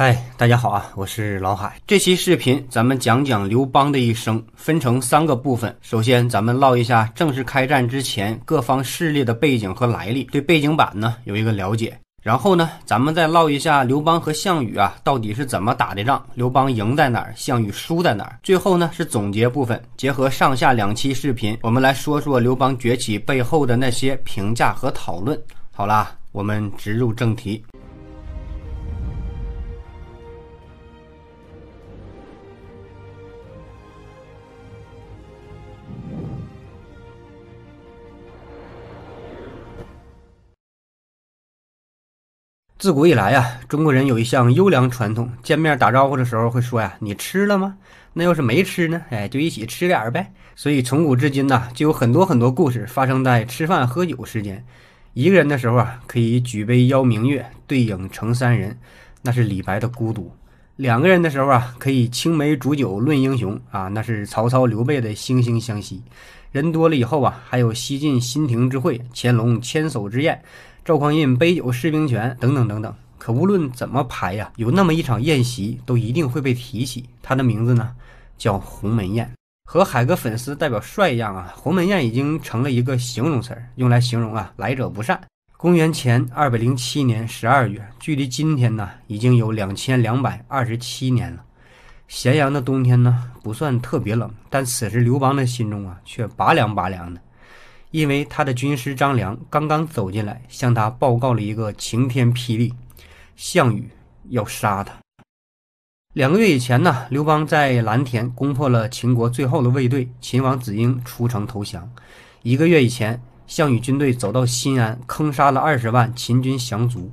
嗨，大家好啊，我是老海。这期视频咱们讲讲刘邦的一生，分成三个部分。首先，咱们唠一下正式开战之前各方势力的背景和来历，对背景板呢有一个了解。然后呢，咱们再唠一下刘邦和项羽啊到底是怎么打的仗，刘邦赢在哪儿，项羽输在哪儿。最后呢是总结部分，结合上下两期视频，我们来说说刘邦崛起背后的那些评价和讨论。好啦，我们直入正题。自古以来呀，中国人有一项优良传统，见面打招呼的时候会说呀：“你吃了吗？”那要是没吃呢，哎，就一起吃点儿呗。所以从古至今呢，就有很多很多故事发生在吃饭喝酒时间。一个人的时候啊，可以举杯邀明月，对影成三人，那是李白的孤独；两个人的时候啊，可以青梅煮酒论英雄啊，那是曹操刘备的惺惺相惜。人多了以后啊，还有西晋新亭之会，乾隆千叟之宴。赵匡胤杯酒释兵权等等等等，可无论怎么排呀，有那么一场宴席都一定会被提起。他的名字呢，叫鸿门宴。和海哥粉丝代表帅一样啊，鸿门宴已经成了一个形容词，用来形容啊来者不善。公元前二百零七年十二月，距离今天呢已经有两千两百二十七年了。咸阳的冬天呢不算特别冷，但此时刘邦的心中啊却拔凉拔凉的。因为他的军师张良刚刚走进来，向他报告了一个晴天霹雳：项羽要杀他。两个月以前呢，刘邦在蓝田攻破了秦国最后的卫队，秦王子婴出城投降。一个月以前，项羽军队走到新安，坑杀了二十万秦军降卒。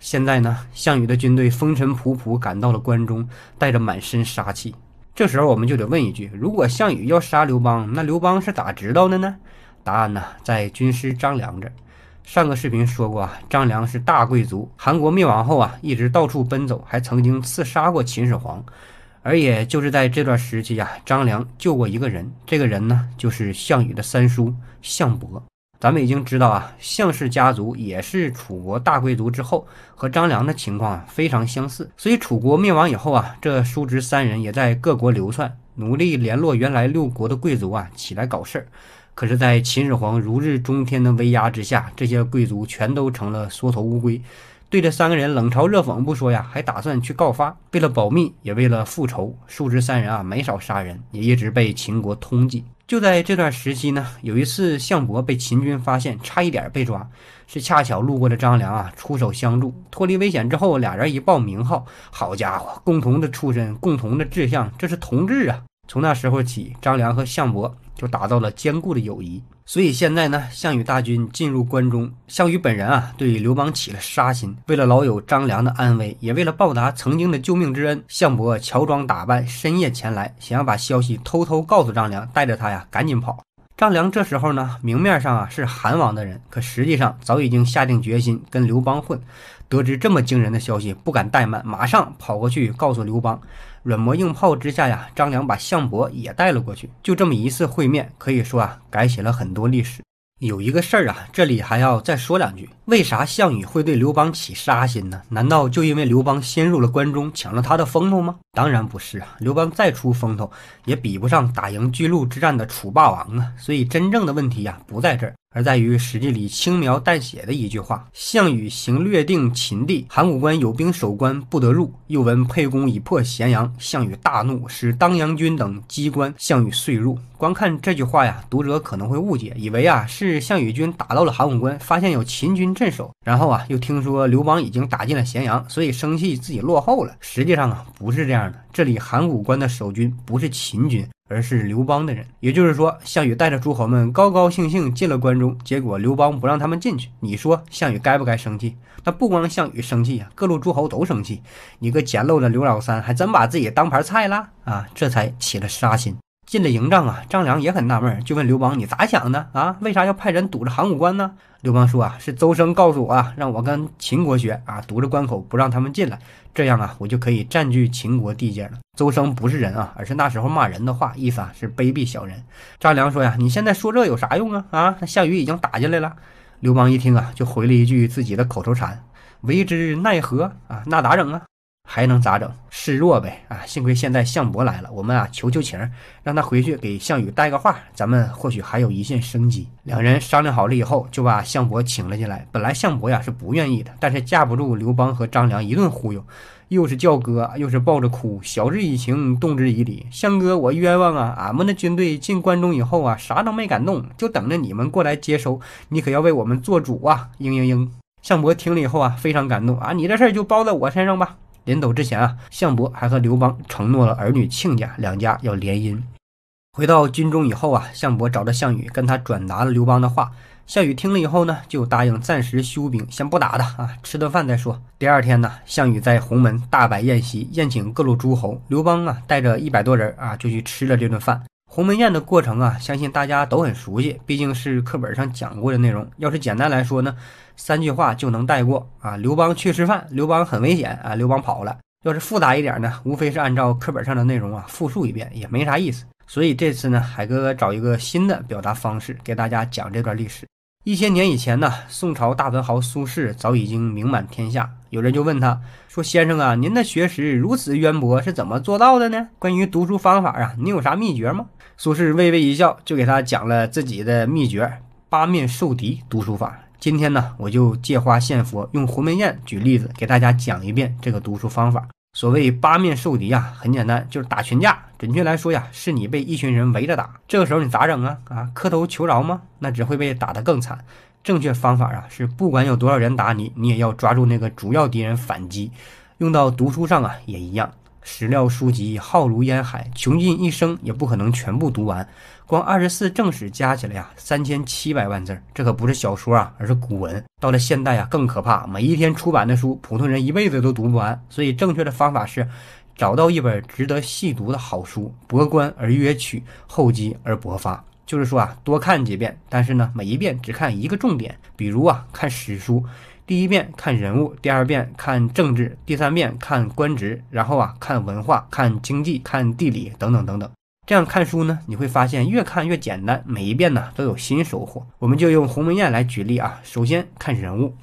现在呢，项羽的军队风尘仆仆赶到了关中，带着满身杀气。这时候我们就得问一句：如果项羽要杀刘邦，那刘邦是咋知道的呢？答案呢，在军师张良这。上个视频说过，啊，张良是大贵族。韩国灭亡后啊，一直到处奔走，还曾经刺杀过秦始皇。而也就是在这段时期啊，张良救过一个人，这个人呢，就是项羽的三叔项伯。咱们已经知道啊，项氏家族也是楚国大贵族，之后和张良的情况啊非常相似。所以楚国灭亡以后啊，这叔侄三人也在各国流窜，努力联络原来六国的贵族啊，起来搞事儿。可是，在秦始皇如日中天的威压之下，这些贵族全都成了缩头乌龟，对这三个人冷嘲热讽不说呀，还打算去告发。为了保密，也为了复仇，叔侄三人啊，没少杀人，也一直被秦国通缉。就在这段时期呢，有一次项伯被秦军发现，差一点被抓，是恰巧路过的张良啊出手相助，脱离危险之后，俩人一报名号，好家伙，共同的出身，共同的志向，这是同志啊！从那时候起，张良和项伯就打造了坚固的友谊。所以现在呢，项羽大军进入关中，项羽本人啊对刘邦起了杀心。为了老友张良的安危，也为了报答曾经的救命之恩，项伯乔装打扮，深夜前来，想要把消息偷偷告诉张良，带着他呀赶紧跑。张良这时候呢，明面上啊是韩王的人，可实际上早已经下定决心跟刘邦混。得知这么惊人的消息，不敢怠慢，马上跑过去告诉刘邦。软磨硬泡之下呀，张良把项伯也带了过去。就这么一次会面，可以说啊，改写了很多历史。有一个事儿啊，这里还要再说两句。为啥项羽会对刘邦起杀心呢？难道就因为刘邦先入了关中，抢了他的风头吗？当然不是啊，刘邦再出风头，也比不上打赢巨鹿之战的楚霸王啊。所以，真正的问题呀，不在这儿。而在于《史记》里轻描淡写的一句话：“项羽行略定秦地，函谷关有兵守关，不得入。又闻沛公已破咸阳，项羽大怒，使当阳军等击关，项羽遂入。”光看这句话呀，读者可能会误解，以为啊是项羽军打到了函谷关，发现有秦军镇守，然后啊又听说刘邦已经打进了咸阳，所以生气自己落后了。实际上啊不是这样的，这里函谷关的守军不是秦军。而是刘邦的人，也就是说，项羽带着诸侯们高高兴兴进了关中，结果刘邦不让他们进去。你说项羽该不该生气？那不光项羽生气啊，各路诸侯都生气。你个捡漏的刘老三，还真把自己当盘菜了啊！这才起了杀心。进了营帐啊，张良也很纳闷，就问刘邦：“你咋想的啊？为啥要派人堵着函谷关呢？”刘邦说：“啊，是周生告诉我啊，让我跟秦国学啊，堵着关口不让他们进来，这样啊，我就可以占据秦国地界了。”周生不是人啊，而是那时候骂人的话，意思啊是卑鄙小人。张良说：“呀，你现在说这有啥用啊？啊，那项羽已经打进来了。”刘邦一听啊，就回了一句自己的口头禅：“为之奈何啊？那咋整啊？”还能咋整？示弱呗！啊，幸亏现在项伯来了，我们啊求求情，让他回去给项羽带个话，咱们或许还有一线生机。两人商量好了以后，就把项伯请了进来。本来项伯呀是不愿意的，但是架不住刘邦和张良一顿忽悠，又是叫哥，又是抱着哭，晓之以情，动之以理。项哥，我冤枉啊！俺们的军队进关中以后啊，啥都没敢动，就等着你们过来接收。你可要为我们做主啊！嘤嘤嘤！项伯听了以后啊，非常感动啊，你这事儿就包在我身上吧。临走之前啊，项伯还和刘邦承诺了儿女亲家两家要联姻。回到军中以后啊，项伯找到项羽，跟他转达了刘邦的话。项羽听了以后呢，就答应暂时休兵，先不打的啊，吃顿饭再说。第二天呢，项羽在鸿门大摆宴席，宴请各路诸侯。刘邦啊，带着一百多人啊，就去吃了这顿饭。鸿门宴的过程啊，相信大家都很熟悉，毕竟是课本上讲过的内容。要是简单来说呢，三句话就能带过啊。刘邦去吃饭，刘邦很危险啊，刘邦跑了。要是复杂一点呢，无非是按照课本上的内容啊复述一遍，也没啥意思。所以这次呢，海哥哥找一个新的表达方式给大家讲这段历史。一千年以前呢，宋朝大文豪苏轼早已经名满天下。有人就问他说：“先生啊，您的学识如此渊博，是怎么做到的呢？关于读书方法啊，您有啥秘诀吗？”苏轼微微一笑，就给他讲了自己的秘诀——八面受敌读书法。今天呢，我就借花献佛，用鸿门宴举例子，给大家讲一遍这个读书方法。所谓八面受敌啊，很简单，就是打群架。准确来说呀，是你被一群人围着打，这个时候你咋整啊？啊，磕头求饶吗？那只会被打得更惨。正确方法啊，是不管有多少人打你，你也要抓住那个主要敌人反击。用到读书上啊，也一样。史料书籍浩如烟海，穷尽一生也不可能全部读完。光二十四正史加起来呀，三千七百万字儿，这可不是小说啊，而是古文。到了现代啊，更可怕，每一天出版的书，普通人一辈子都读不完。所以，正确的方法是，找到一本值得细读的好书，博观而约取，厚积而薄发。就是说啊，多看几遍，但是呢，每一遍只看一个重点。比如啊，看史书。第一遍看人物，第二遍看政治，第三遍看官职，然后啊看文化、看经济、看地理等等等等。这样看书呢，你会发现越看越简单，每一遍呢都有新收获。我们就用《鸿门宴》来举例啊，首先看人物，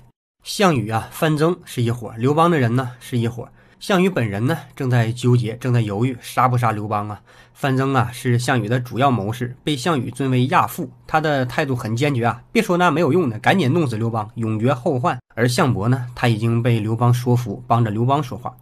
项羽啊、范增是一伙，刘邦的人呢是一伙。项羽本人呢，正在纠结，正在犹豫，杀不杀刘邦啊？范增啊，是项羽的主要谋士，被项羽尊为亚父，他的态度很坚决啊！别说那没有用的，赶紧弄死刘邦，永绝后患。而项伯呢，他已经被刘邦说服，帮着刘邦说话。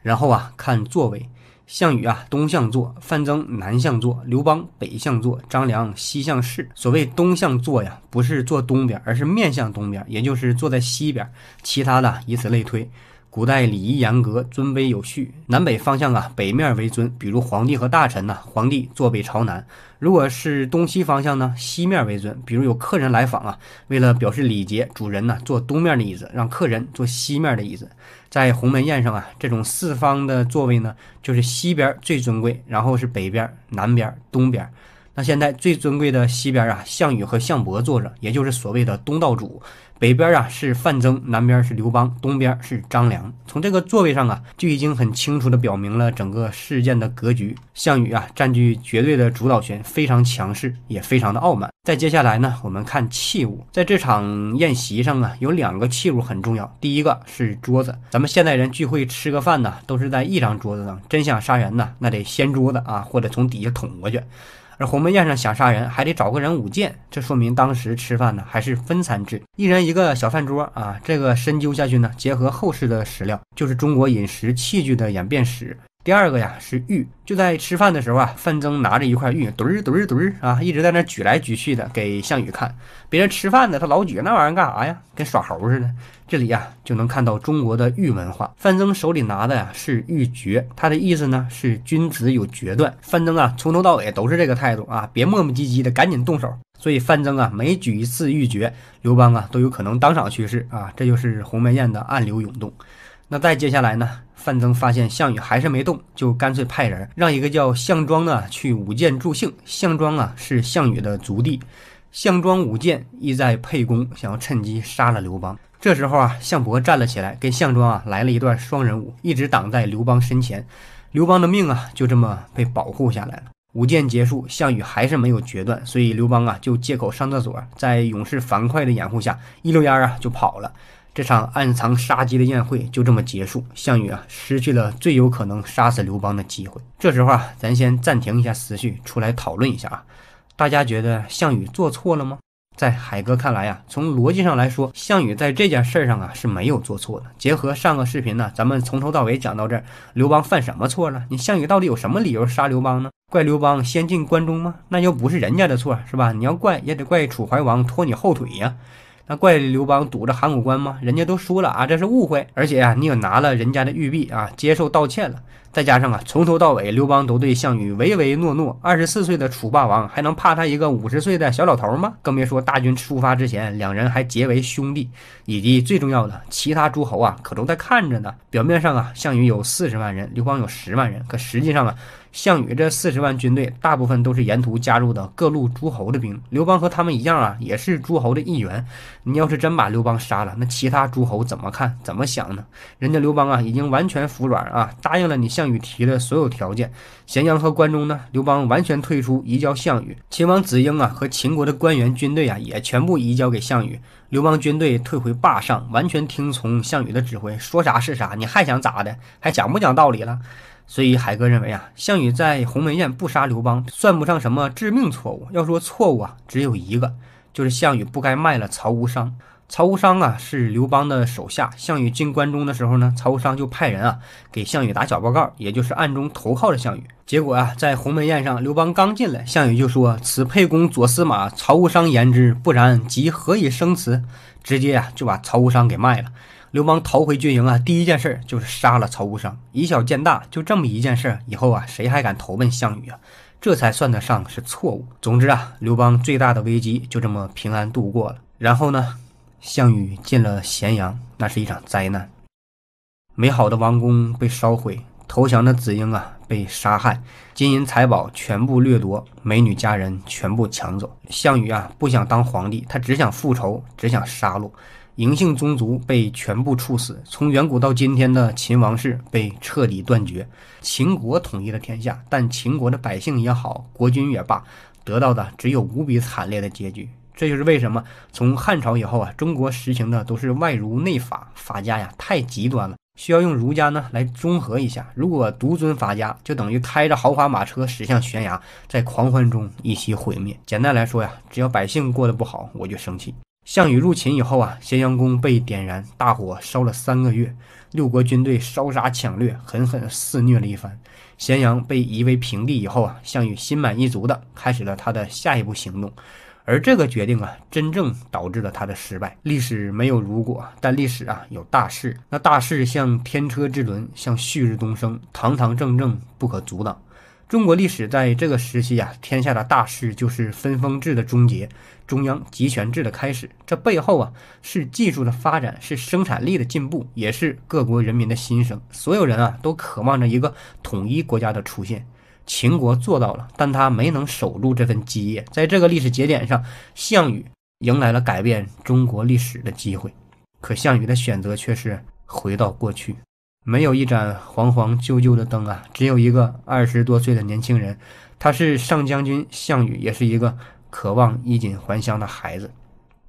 然后啊，看座位，项羽啊，东向坐；范增南向坐；刘邦北向坐；张良西向侍。所谓东向坐呀，不是坐东边，而是面向东边，也就是坐在西边。其他的以此类推。古代礼仪严格，尊卑有序。南北方向啊，北面为尊，比如皇帝和大臣呐，皇帝坐北朝南。如果是东西方向呢，西面为尊，比如有客人来访啊，为了表示礼节，主人呢坐东面的椅子，让客人坐西面的椅子。在鸿门宴上啊，这种四方的座位呢，就是西边最尊贵，然后是北边、南边、东边。那现在最尊贵的西边啊，项羽和项伯坐着，也就是所谓的东道主；北边啊是范增，南边是刘邦，东边是张良。从这个座位上啊，就已经很清楚的表明了整个事件的格局。项羽啊，占据绝对的主导权，非常强势，也非常的傲慢。再接下来呢，我们看器物，在这场宴席上啊，有两个器物很重要。第一个是桌子，咱们现代人聚会吃个饭呢，都是在一张桌子上。真想杀人呢，那得掀桌子啊，或者从底下捅过去。而鸿门宴上想杀人，还得找个人舞剑，这说明当时吃饭呢还是分餐制，一人一个小饭桌啊。这个深究下去呢，结合后世的史料，就是中国饮食器具的演变史。第二个呀是玉，就在吃饭的时候啊，范增拿着一块玉，墩儿墩儿墩儿啊，一直在那举来举去的给项羽看。别人吃饭呢，他老举那玩意儿干啥呀？跟耍猴似的。这里呀就能看到中国的玉文化。范增手里拿的呀是玉珏，他的意思呢是君子有决断。范增啊从头到尾都是这个态度啊，别磨磨唧唧的，赶紧动手。所以范增啊每举一次玉珏，刘邦啊都有可能当场去世啊。这就是鸿门宴的暗流涌动。那再接下来呢？范增发现项羽还是没动，就干脆派人让一个叫项庄的去舞剑助兴。项庄啊是项羽的族弟，项庄舞剑意在沛公，想要趁机杀了刘邦。这时候啊，项伯站了起来，跟项庄啊来了一段双人舞，一直挡在刘邦身前，刘邦的命啊就这么被保护下来了。舞剑结束，项羽还是没有决断，所以刘邦啊就借口上厕所，在勇士樊哙的掩护下，一溜烟啊就跑了。这场暗藏杀机的宴会就这么结束，项羽啊失去了最有可能杀死刘邦的机会。这时候啊，咱先暂停一下思绪，出来讨论一下啊，大家觉得项羽做错了吗？在海哥看来啊，从逻辑上来说，项羽在这件事上啊是没有做错的。结合上个视频呢，咱们从头到尾讲到这儿，刘邦犯什么错了？你项羽到底有什么理由杀刘邦呢？怪刘邦先进关中吗？那又不是人家的错，是吧？你要怪也得怪楚怀王拖你后腿呀。那怪刘邦堵着函谷关吗？人家都说了啊，这是误会。而且啊，你也拿了人家的玉璧啊，接受道歉了。再加上啊，从头到尾刘邦都对项羽唯唯诺诺。二十四岁的楚霸王还能怕他一个五十岁的小老头吗？更别说大军出发之前，两人还结为兄弟。以及最重要的，其他诸侯啊，可都在看着呢。表面上啊，项羽有四十万人，刘邦有十万人，可实际上啊。项羽这四十万军队，大部分都是沿途加入的各路诸侯的兵。刘邦和他们一样啊，也是诸侯的一员。你要是真把刘邦杀了，那其他诸侯怎么看、怎么想呢？人家刘邦啊，已经完全服软啊，答应了你项羽提的所有条件。咸阳和关中呢，刘邦完全退出，移交项羽。秦王子婴啊，和秦国的官员、军队啊，也全部移交给项羽。刘邦军队退回霸上，完全听从项羽的指挥，说啥是啥。你还想咋的？还讲不讲道理了？所以，海哥认为啊，项羽在鸿门宴不杀刘邦，算不上什么致命错误。要说错误啊，只有一个，就是项羽不该卖了曹无伤。曹无伤啊，是刘邦的手下。项羽进关中的时候呢，曹无伤就派人啊，给项羽打小报告，也就是暗中投靠了项羽。结果啊，在鸿门宴上，刘邦刚进来，项羽就说：“此沛公左司马曹无伤言之，不然，即何以生此？”直接啊，就把曹无伤给卖了。刘邦逃回军营啊，第一件事就是杀了曹无伤，以小见大，就这么一件事儿，以后啊，谁还敢投奔项羽啊？这才算得上是错误。总之啊，刘邦最大的危机就这么平安度过了。然后呢，项羽进了咸阳，那是一场灾难，美好的王宫被烧毁，投降的子婴啊被杀害，金银财宝全部掠夺，美女佳人全部抢走。项羽啊，不想当皇帝，他只想复仇，只想杀戮。嬴姓宗族被全部处死，从远古到今天的秦王室被彻底断绝。秦国统一了天下，但秦国的百姓也好，国君也罢，得到的只有无比惨烈的结局。这就是为什么从汉朝以后啊，中国实行的都是外儒内法，法家呀太极端了，需要用儒家呢来综合一下。如果独尊法家，就等于开着豪华马车驶向悬崖，在狂欢中一起毁灭。简单来说呀，只要百姓过得不好，我就生气。项羽入秦以后啊，咸阳宫被点燃，大火烧了三个月，六国军队烧杀抢掠，狠狠肆虐了一番。咸阳被夷为平地以后啊，项羽心满意足的开始了他的下一步行动，而这个决定啊，真正导致了他的失败。历史没有如果，但历史啊有大势。那大势像天车之轮，像旭日东升，堂堂正正，不可阻挡。中国历史在这个时期啊，天下的大势就是分封制的终结，中央集权制的开始。这背后啊，是技术的发展，是生产力的进步，也是各国人民的心声。所有人啊，都渴望着一个统一国家的出现。秦国做到了，但他没能守住这份基业。在这个历史节点上，项羽迎来了改变中国历史的机会，可项羽的选择却是回到过去。没有一盏黄黄旧旧的灯啊，只有一个二十多岁的年轻人，他是上将军项羽，也是一个渴望衣锦还乡的孩子。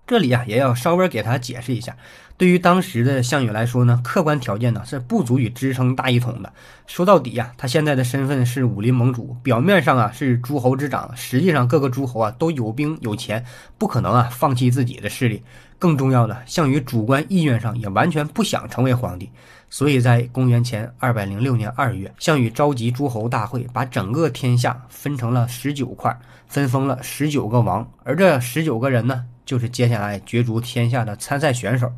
这里啊，也要稍微给他解释一下，对于当时的项羽来说呢，客观条件呢是不足以支撑大一统的。说到底啊，他现在的身份是武林盟主，表面上啊是诸侯之长，实际上各个诸侯啊都有兵有钱，不可能啊放弃自己的势力。更重要的，项羽主观意愿上也完全不想成为皇帝，所以在公元前二百零六年二月，项羽召集诸侯大会，把整个天下分成了十九块，分封了十九个王，而这十九个人呢，就是接下来角逐天下的参赛选手。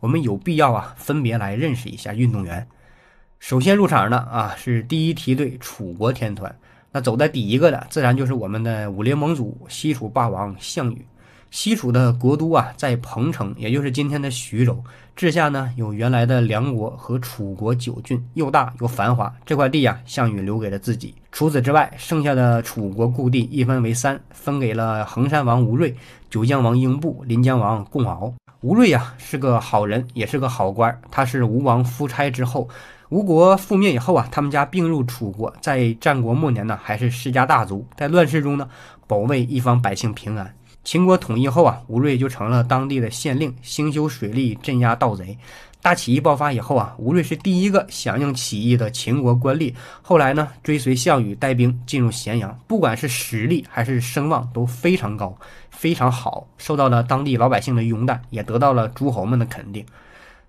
我们有必要啊，分别来认识一下运动员。首先入场的啊，是第一梯队楚国天团，那走在第一个的，自然就是我们的武林盟主、西楚霸王项羽。西楚的国都啊，在彭城，也就是今天的徐州。治下呢，有原来的梁国和楚国九郡，又大又繁华。这块地啊，项羽留给了自己。除此之外，剩下的楚国故地一分为三，分给了衡山王吴瑞、九江王英布、临江王共敖。吴呀、啊，是个好人，也是个好官。他是吴王夫差之后，吴国覆灭以后啊，他们家并入楚国，在战国末年呢，还是世家大族。在乱世中呢，保卫一方百姓平安。秦国统一后啊，吴瑞就成了当地的县令，兴修水利，镇压盗贼。大起义爆发以后啊，吴芮是第一个响应起义的秦国官吏。后来呢，追随项羽带兵进入咸阳，不管是实力还是声望都非常高，非常好，受到了当地老百姓的拥戴，也得到了诸侯们的肯定。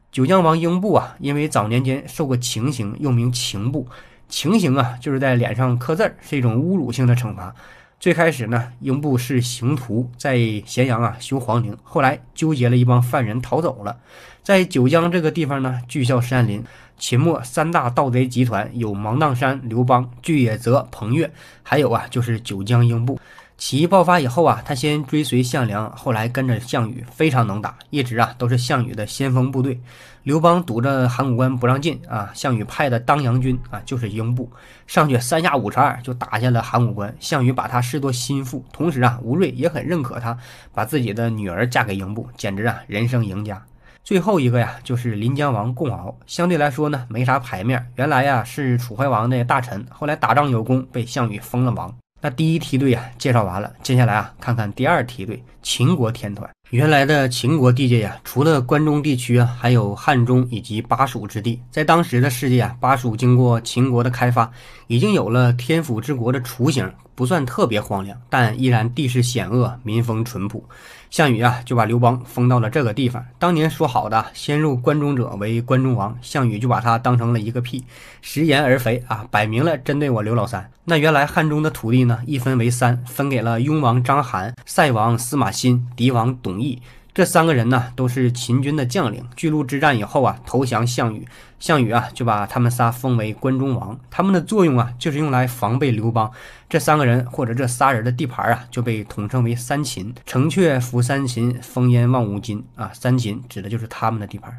九江王英布啊，因为早年间受过情刑，又名情部。情刑啊，就是在脸上刻字，儿，是一种侮辱性的惩罚。最开始呢，英布是刑徒，在咸阳啊修皇陵，后来纠结了一帮犯人逃走了，在九江这个地方呢，聚啸山林。秦末三大盗贼集团有芒砀山刘邦、巨野泽彭越，还有啊就是九江英布。起义爆发以后啊，他先追随项梁，后来跟着项羽，非常能打，一直啊都是项羽的先锋部队。刘邦堵着函谷关不让进啊，项羽派的当阳军啊就是英布上去三下五除二就打下了函谷关，项羽把他视作心腹，同时啊吴瑞也很认可他，把自己的女儿嫁给英布，简直啊人生赢家。最后一个呀就是临江王共敖，相对来说呢没啥牌面，原来呀是楚怀王的大臣，后来打仗有功被项羽封了王。那第一梯队啊介绍完了，接下来啊看看第二梯队秦国天团。原来的秦国地界呀，除了关中地区啊，还有汉中以及巴蜀之地。在当时的世界啊，巴蜀经过秦国的开发，已经有了天府之国的雏形，不算特别荒凉，但依然地势险恶，民风淳朴。项羽啊，就把刘邦封到了这个地方。当年说好的“先入关中者为关中王”，项羽就把他当成了一个屁，食言而肥啊，摆明了针对我刘老三。那原来汉中的土地呢，一分为三，分给了雍王章邯、塞王司马欣、狄王董翳。这三个人呢，都是秦军的将领。巨鹿之战以后啊，投降项羽，项羽啊就把他们仨封为关中王。他们的作用啊，就是用来防备刘邦。这三个人或者这仨人的地盘啊，就被统称为三秦。城阙辅三秦，风烟望五津啊。三秦指的就是他们的地盘。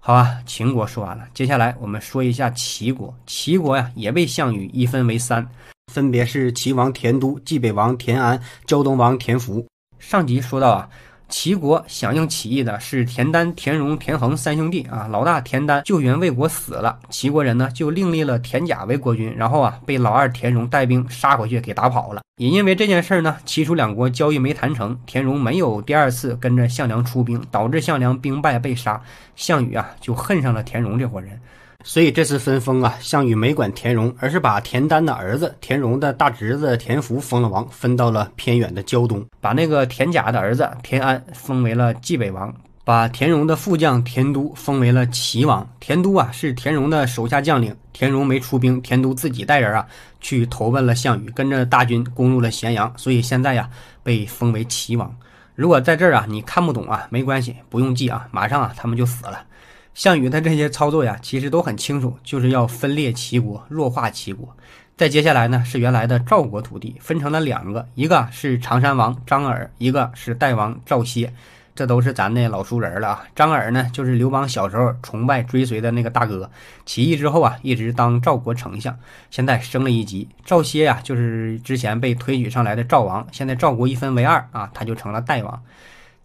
好啊，秦国说完了，接下来我们说一下齐国。齐国呀，也被项羽一分为三，分别是齐王田都、济北王田安、胶东王田福。上集说到啊。齐国响应起义的是田丹、田荣、田横三兄弟啊，老大田丹救援魏国死了，齐国人呢就另立了田甲为国君，然后啊被老二田荣带兵杀回去给打跑了。也因为这件事呢，齐楚两国交易没谈成，田荣没有第二次跟着项梁出兵，导致项梁兵败被杀，项羽啊就恨上了田荣这伙人。所以这次分封啊，项羽没管田荣，而是把田丹的儿子田荣的大侄子田福封了王，分到了偏远的胶东，把那个田甲的儿子田安封为了济北王，把田荣的副将田都封为了齐王。田都啊是田荣的手下将领，田荣没出兵，田都自己带人啊去投奔了项羽，跟着大军攻入了咸阳，所以现在呀被封为齐王。如果在这儿啊你看不懂啊，没关系，不用记啊，马上啊他们就死了。项羽他这些操作呀，其实都很清楚，就是要分裂齐国，弱化齐国。再接下来呢，是原来的赵国土地分成了两个，一个是常山王张耳，一个是代王赵歇。这都是咱的老熟人了啊！张耳呢，就是刘邦小时候崇拜追随的那个大哥，起义之后啊，一直当赵国丞相，现在升了一级。赵歇呀，就是之前被推举上来的赵王，现在赵国一分为二啊，他就成了代王。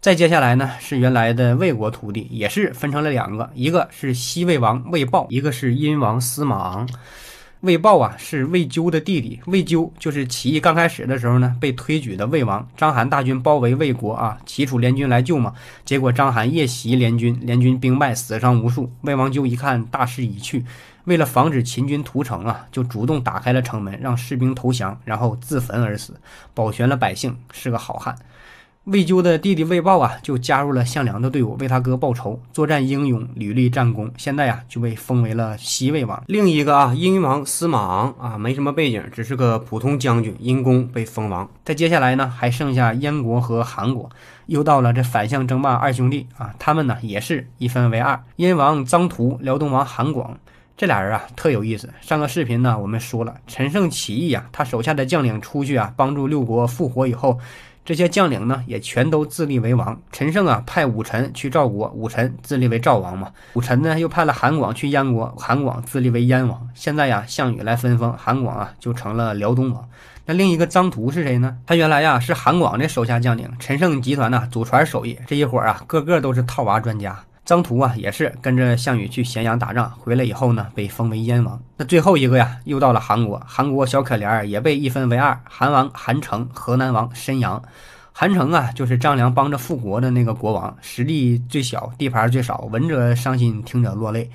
再接下来呢，是原来的魏国徒弟，也是分成了两个，一个是西魏王魏豹，一个是殷王司马昂。魏豹啊，是魏咎的弟弟。魏咎就是起义刚开始的时候呢，被推举的魏王。章邯大军包围魏国啊，齐楚联军来救嘛，结果章邯夜袭联军，联军兵败，死伤无数。魏王咎一看大势已去，为了防止秦军屠城啊，就主动打开了城门，让士兵投降，然后自焚而死，保全了百姓，是个好汉。魏咎的弟弟魏豹啊，就加入了项梁的队伍，为他哥报仇，作战英勇，屡立战功，现在啊就被封为了西魏王。另一个啊，英王司马昂啊，没什么背景，只是个普通将军，因功被封王。再接下来呢，还剩下燕国和韩国，又到了这反向争霸二兄弟啊，他们呢也是一分为二。燕王臧荼、辽东王韩广这俩人啊，特有意思。上个视频呢，我们说了陈胜起义啊，他手下的将领出去啊，帮助六国复活以后。这些将领呢，也全都自立为王。陈胜啊，派武臣去赵国，武臣自立为赵王嘛。武臣呢，又派了韩广去燕国，韩广自立为燕王。现在呀，项羽来分封，韩广啊就成了辽东王。那另一个张图是谁呢？他原来呀是韩广的手下将领。陈胜集团呢，祖传手艺，这一伙啊，个个都是套娃专家。张图啊，也是跟着项羽去咸阳打仗，回来以后呢，被封为燕王。那最后一个呀，又到了韩国，韩国小可怜儿也被一分为二，韩王韩城，河南王申阳。韩城啊，就是张良帮着复国的那个国王，实力最小，地盘最少，闻者伤心，听者落泪。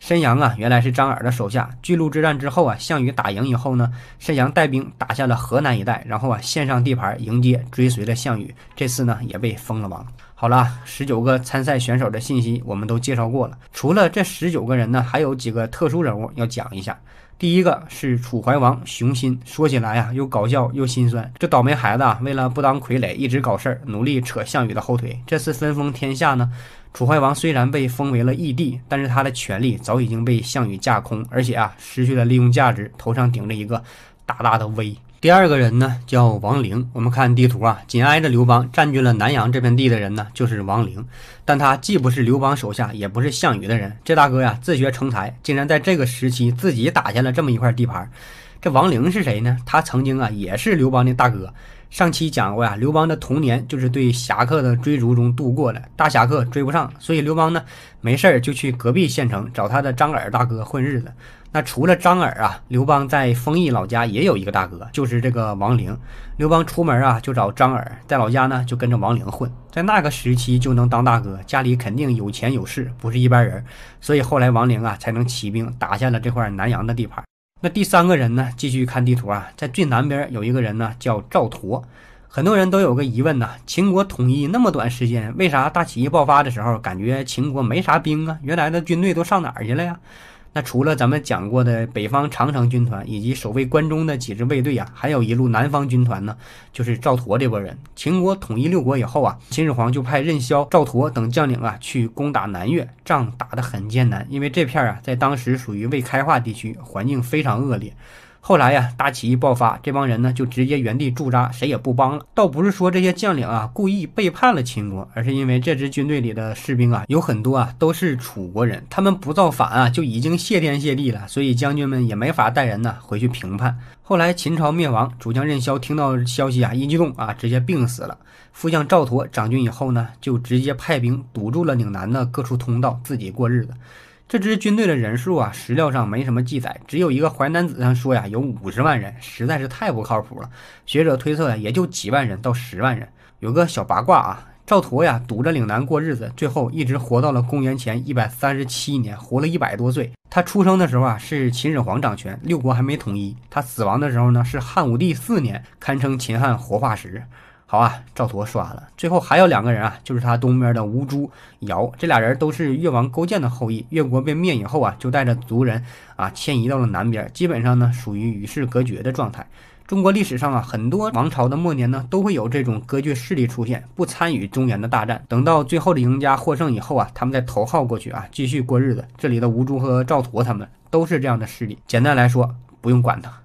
申阳啊，原来是张耳的手下，巨鹿之战之后啊，项羽打赢以后呢，申阳带兵打下了河南一带，然后啊，献上地盘迎接追随了项羽，这次呢，也被封了王。好了，十九个参赛选手的信息我们都介绍过了。除了这十九个人呢，还有几个特殊人物要讲一下。第一个是楚怀王熊心，说起来呀，又搞笑又心酸。这倒霉孩子啊，为了不当傀儡，一直搞事儿，努力扯项羽的后腿。这次分封天下呢，楚怀王虽然被封为了义帝，但是他的权力早已经被项羽架空，而且啊，失去了利用价值，头上顶着一个大大的威。第二个人呢叫王陵，我们看地图啊，紧挨着刘邦占据了南阳这片地的人呢就是王陵，但他既不是刘邦手下，也不是项羽的人。这大哥呀自学成才，竟然在这个时期自己打下了这么一块地盘。这王陵是谁呢？他曾经啊也是刘邦的大哥。上期讲过呀，刘邦的童年就是对侠客的追逐中度过的，大侠客追不上，所以刘邦呢没事儿就去隔壁县城找他的张耳大哥混日子。那除了张耳啊，刘邦在丰邑老家也有一个大哥，就是这个王陵。刘邦出门啊，就找张耳；在老家呢，就跟着王陵混。在那个时期就能当大哥，家里肯定有钱有势，不是一般人。所以后来王陵啊，才能起兵打下了这块南阳的地盘。那第三个人呢？继续看地图啊，在最南边有一个人呢，叫赵佗。很多人都有个疑问呐，秦国统一那么短时间，为啥大起义爆发的时候，感觉秦国没啥兵啊？原来的军队都上哪儿去了呀？那除了咱们讲过的北方长城军团以及守卫关中的几支卫队啊，还有一路南方军团呢，就是赵佗这波人。秦国统一六国以后啊，秦始皇就派任嚣、赵佗等将领啊去攻打南越，仗打得很艰难，因为这片啊在当时属于未开化地区，环境非常恶劣。后来呀，大起义爆发，这帮人呢就直接原地驻扎，谁也不帮了。倒不是说这些将领啊故意背叛了秦国，而是因为这支军队里的士兵啊有很多啊都是楚国人，他们不造反啊就已经谢天谢地了，所以将军们也没法带人呢回去评判。后来秦朝灭亡，主将任嚣听到消息啊，一激动啊，直接病死了。副将赵佗掌军以后呢，就直接派兵堵住了岭南的各处通道，自己过日子。这支军队的人数啊，史料上没什么记载，只有一个《淮南子》上说呀，有五十万人，实在是太不靠谱了。学者推测，呀，也就几万人到十万人。有个小八卦啊，赵佗呀，堵着岭南过日子，最后一直活到了公元前一百三十七年，活了一百多岁。他出生的时候啊，是秦始皇掌权，六国还没统一。他死亡的时候呢，是汉武帝四年，堪称秦汉活化石。好啊，赵佗刷了。最后还有两个人啊，就是他东边的吴珠、尧，这俩人都是越王勾践的后裔。越国被灭以后啊，就带着族人啊迁移到了南边，基本上呢属于与世隔绝的状态。中国历史上啊，很多王朝的末年呢都会有这种割据势力出现，不参与中原的大战。等到最后的赢家获胜以后啊，他们再投靠过去啊，继续过日子。这里的吴珠和赵佗他们都是这样的势力。简单来说，不用管他。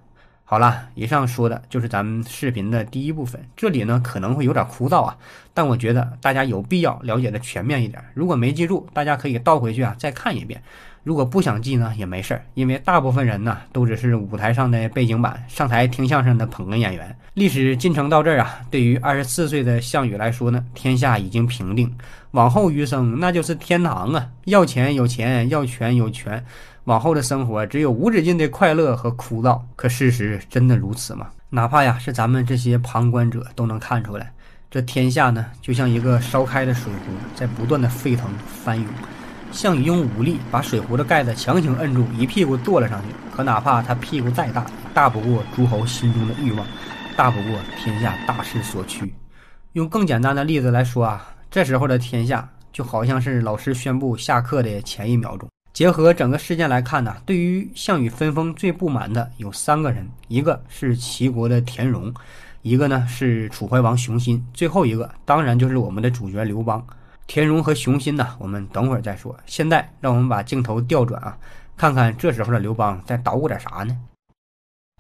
好了，以上说的就是咱们视频的第一部分。这里呢可能会有点枯燥啊，但我觉得大家有必要了解的全面一点。如果没记住，大家可以倒回去啊再看一遍。如果不想记呢也没事儿，因为大部分人呢都只是舞台上的背景板，上台听相声的捧哏演员。历史进程到这儿啊，对于二十四岁的项羽来说呢，天下已经平定，往后余生那就是天堂啊！要钱有钱，要权有权。往后的生活只有无止境的快乐和枯燥，可事实真的如此吗？哪怕呀，是咱们这些旁观者都能看出来，这天下呢，就像一个烧开的水壶，在不断的沸腾翻涌。项羽用武力把水壶的盖子强行摁住，一屁股坐了上去。可哪怕他屁股再大，大不过诸侯心中的欲望，大不过天下大势所趋。用更简单的例子来说啊，这时候的天下就好像是老师宣布下课的前一秒钟。结合整个事件来看呢，对于项羽分封最不满的有三个人，一个是齐国的田荣，一个呢是楚怀王熊心，最后一个当然就是我们的主角刘邦。田荣和熊心呢，我们等会儿再说。现在让我们把镜头调转啊，看看这时候的刘邦在捣鼓点啥呢？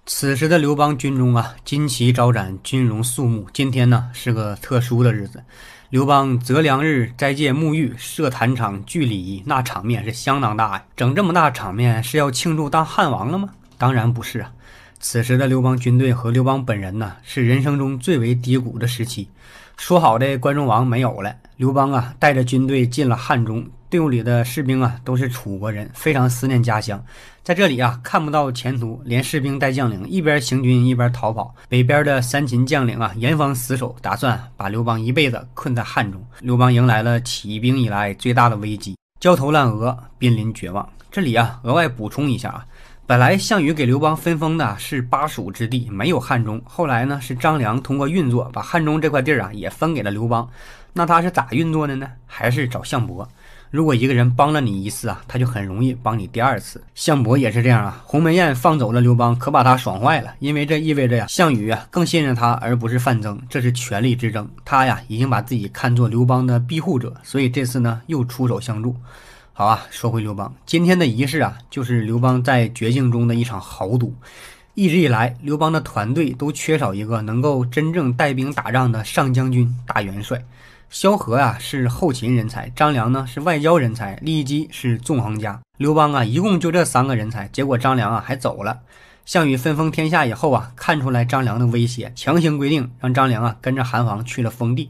此时的刘邦军中啊，金旗招展，军容肃穆。今天呢是个特殊的日子。刘邦择良日斋戒沐浴，设坛场聚礼仪，那场面是相当大呀！整这么大场面是要庆祝当汉王了吗？当然不是啊！此时的刘邦军队和刘邦本人呢，是人生中最为低谷的时期。说好的关中王没有了，刘邦啊带着军队进了汉中，队伍里的士兵啊都是楚国人，非常思念家乡。在这里啊，看不到前途，连士兵带将领一边行军一边逃跑。北边的三秦将领啊，严防死守，打算把刘邦一辈子困在汉中。刘邦迎来了起义兵以来最大的危机，焦头烂额，濒临绝望。这里啊，额外补充一下啊，本来项羽给刘邦分封的是巴蜀之地，没有汉中。后来呢，是张良通过运作，把汉中这块地儿啊，也分给了刘邦。那他是咋运作的呢？还是找项伯？如果一个人帮了你一次啊，他就很容易帮你第二次。项伯也是这样啊。鸿门宴放走了刘邦，可把他爽坏了，因为这意味着呀，项羽啊更信任他而不是范增，这是权力之争。他呀已经把自己看作刘邦的庇护者，所以这次呢又出手相助。好啊，说回刘邦，今天的仪式啊，就是刘邦在绝境中的一场豪赌。一直以来，刘邦的团队都缺少一个能够真正带兵打仗的上将军、大元帅。萧何啊是后勤人才，张良呢是外交人才，利基是纵横家。刘邦啊一共就这三个人才，结果张良啊还走了。项羽分封天下以后啊，看出来张良的威胁，强行规定让张良啊跟着韩王去了封地。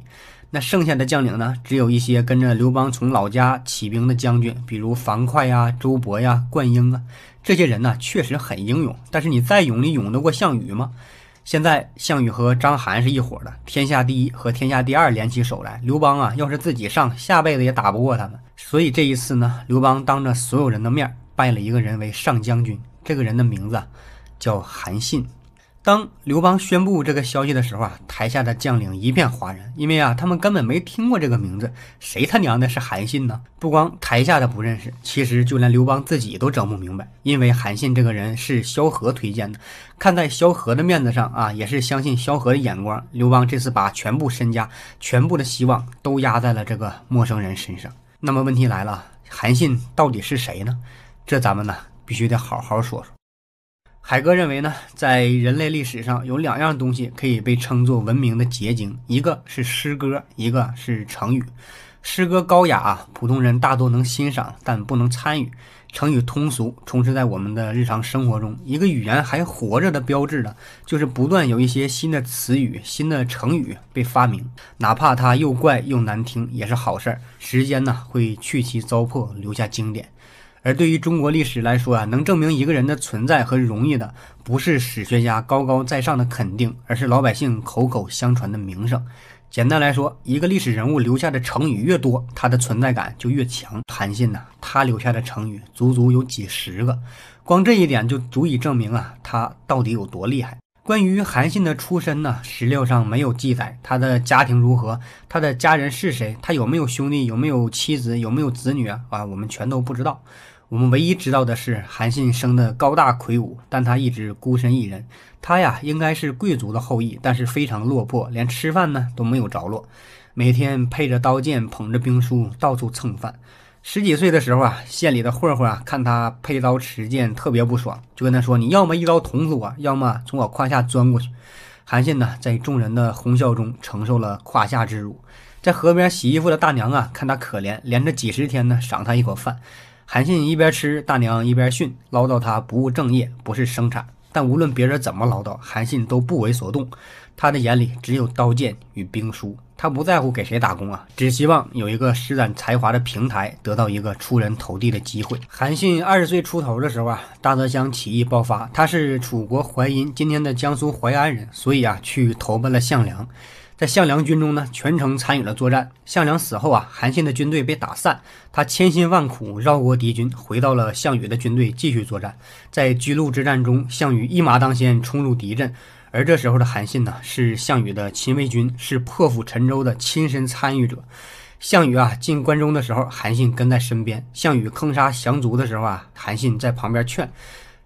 那剩下的将领呢，只有一些跟着刘邦从老家起兵的将军，比如樊哙呀、周勃呀、灌婴啊，这些人呢确实很英勇，但是你再勇你勇得过项羽吗？现在项羽和章邯是一伙的，天下第一和天下第二联起手来，刘邦啊，要是自己上下辈子也打不过他们，所以这一次呢，刘邦当着所有人的面儿拜了一个人为上将军，这个人的名字叫韩信。当刘邦宣布这个消息的时候啊，台下的将领一片哗然，因为啊，他们根本没听过这个名字，谁他娘的是韩信呢？不光台下的不认识，其实就连刘邦自己都整不明白，因为韩信这个人是萧何推荐的，看在萧何的面子上啊，也是相信萧何的眼光，刘邦这次把全部身家、全部的希望都压在了这个陌生人身上。那么问题来了，韩信到底是谁呢？这咱们呢必须得好好说说。海哥认为呢，在人类历史上有两样东西可以被称作文明的结晶，一个是诗歌，一个是成语。诗歌高雅，普通人大多能欣赏，但不能参与；成语通俗，充斥在我们的日常生活中。一个语言还活着的标志呢，就是不断有一些新的词语、新的成语被发明，哪怕它又怪又难听，也是好事儿。时间呢，会去其糟粕，留下经典。而对于中国历史来说啊，能证明一个人的存在和荣誉的，不是史学家高高在上的肯定，而是老百姓口口相传的名声。简单来说，一个历史人物留下的成语越多，他的存在感就越强。韩信呢，他留下的成语足足有几十个，光这一点就足以证明啊，他到底有多厉害。关于韩信的出身呢，史料上没有记载他的家庭如何，他的家人是谁，他有没有兄弟，有没有妻子，有没有子女啊？啊，我们全都不知道。我们唯一知道的是，韩信生得高大魁梧，但他一直孤身一人。他呀，应该是贵族的后裔，但是非常落魄，连吃饭呢都没有着落，每天配着刀剑，捧着兵书，到处蹭饭。十几岁的时候啊，县里的混混啊看他佩刀持剑，特别不爽，就跟他说：“你要么一刀捅死我，要么从我胯下钻过去。”韩信呢，在众人的哄笑中承受了胯下之辱。在河边洗衣服的大娘啊，看他可怜，连着几十天呢赏他一口饭。韩信一边吃，大娘一边训唠叨他不务正业，不是生产。但无论别人怎么唠叨，韩信都不为所动。他的眼里只有刀剑与兵书，他不在乎给谁打工啊，只希望有一个施展才华的平台，得到一个出人头地的机会。韩信二十岁出头的时候啊，大泽乡起义爆发，他是楚国淮阴（今天的江苏淮安人），所以啊，去投奔了项梁。在项梁军中呢，全程参与了作战。项梁死后啊，韩信的军队被打散，他千辛万苦绕过敌军，回到了项羽的军队继续作战。在巨鹿之战中，项羽一马当先冲入敌阵，而这时候的韩信呢，是项羽的亲卫军，是破釜沉舟的亲身参与者。项羽啊，进关中的时候，韩信跟在身边；项羽坑杀降卒的时候啊，韩信在旁边劝。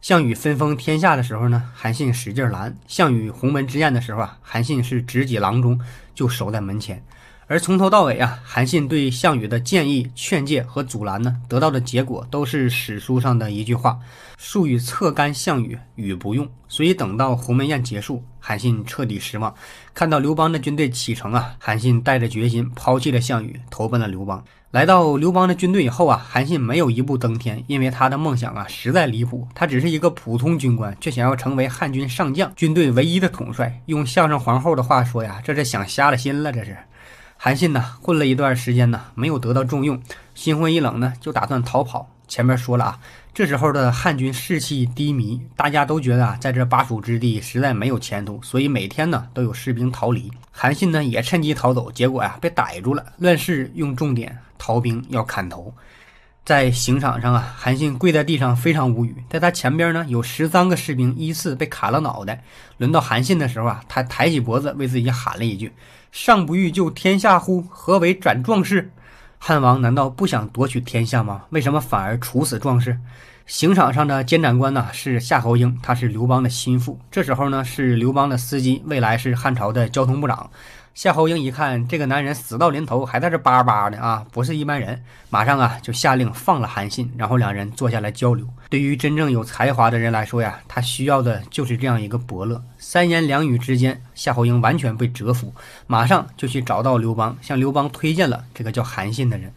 项羽分封天下的时候呢，韩信使劲拦；项羽鸿门之宴的时候啊，韩信是执戟郎中，就守在门前。而从头到尾啊，韩信对项羽的建议、劝诫和阻拦呢，得到的结果都是史书上的一句话：“树欲策干项羽，羽不用。”所以等到鸿门宴结束，韩信彻底失望。看到刘邦的军队启程啊，韩信带着决心抛弃了项羽，投奔了刘邦。来到刘邦的军队以后啊，韩信没有一步登天，因为他的梦想啊实在离谱。他只是一个普通军官，却想要成为汉军上将、军队唯一的统帅。用相声皇后的话说呀，这是想瞎了心了，这是。韩信呢，混了一段时间呢，没有得到重用，心灰意冷呢，就打算逃跑。前面说了啊，这时候的汉军士气低迷，大家都觉得啊，在这巴蜀之地实在没有前途，所以每天呢都有士兵逃离。韩信呢也趁机逃走，结果呀被逮住了。乱世用重典，逃兵要砍头。在刑场上啊，韩信跪在地上，非常无语。在他前边呢有十三个士兵依次被砍了脑袋，轮到韩信的时候啊，他抬起脖子为自己喊了一句。上不欲救天下乎？何为斩壮士？汉王难道不想夺取天下吗？为什么反而处死壮士？刑场上的监斩官呢？是夏侯婴，他是刘邦的心腹。这时候呢，是刘邦的司机，未来是汉朝的交通部长。夏侯婴一看，这个男人死到临头还在这叭叭的啊，不是一般人。马上啊就下令放了韩信，然后两人坐下来交流。对于真正有才华的人来说呀，他需要的就是这样一个伯乐。三言两语之间，夏侯婴完全被折服，马上就去找到刘邦，向刘邦推荐了这个叫韩信的人。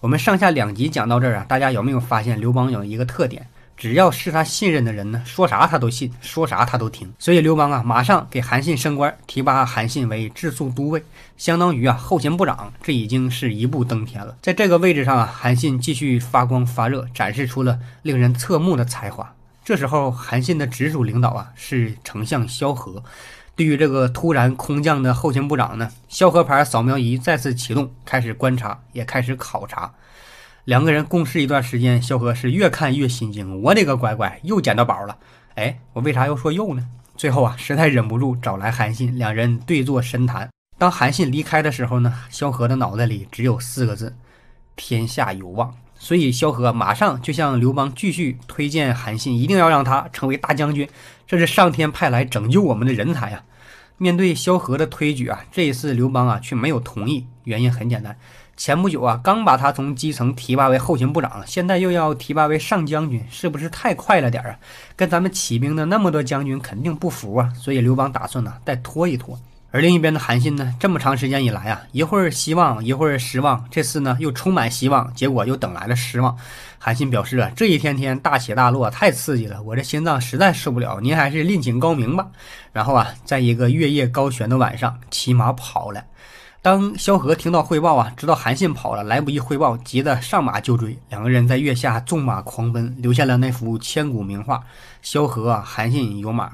我们上下两集讲到这儿啊，大家有没有发现刘邦有一个特点？只要是他信任的人呢，说啥他都信，说啥他都听。所以刘邦啊，马上给韩信升官，提拔韩信为治粟都尉，相当于啊后勤部长。这已经是一步登天了。在这个位置上啊，韩信继续发光发热，展示出了令人侧目的才华。这时候，韩信的直属领导啊是丞相萧何。对于这个突然空降的后勤部长呢，萧何牌扫描仪再次启动，开始观察，也开始考察。两个人共事一段时间，萧何是越看越心惊。我的个乖乖，又捡到宝了！哎，我为啥要说又呢？最后啊，实在忍不住找来韩信，两人对坐深谈。当韩信离开的时候呢，萧何的脑袋里只有四个字：天下有望。所以萧何马上就向刘邦继续推荐韩信，一定要让他成为大将军。这是上天派来拯救我们的人才啊！面对萧何的推举啊，这一次刘邦啊却没有同意。原因很简单。前不久啊，刚把他从基层提拔为后勤部长，现在又要提拔为上将军，是不是太快了点啊？跟咱们起兵的那么多将军肯定不服啊，所以刘邦打算呢，再拖一拖。而另一边的韩信呢，这么长时间以来啊，一会儿希望，一会儿失望，这次呢又充满希望，结果又等来了失望。韩信表示啊，这一天天大起大落太刺激了，我这心脏实在受不了，您还是另请高明吧。然后啊，在一个月夜高悬的晚上，骑马跑了。当萧何听到汇报啊，知道韩信跑了，来不及汇报，急得上马就追。两个人在月下纵马狂奔，留下了那幅千古名画。萧何啊，韩信有马，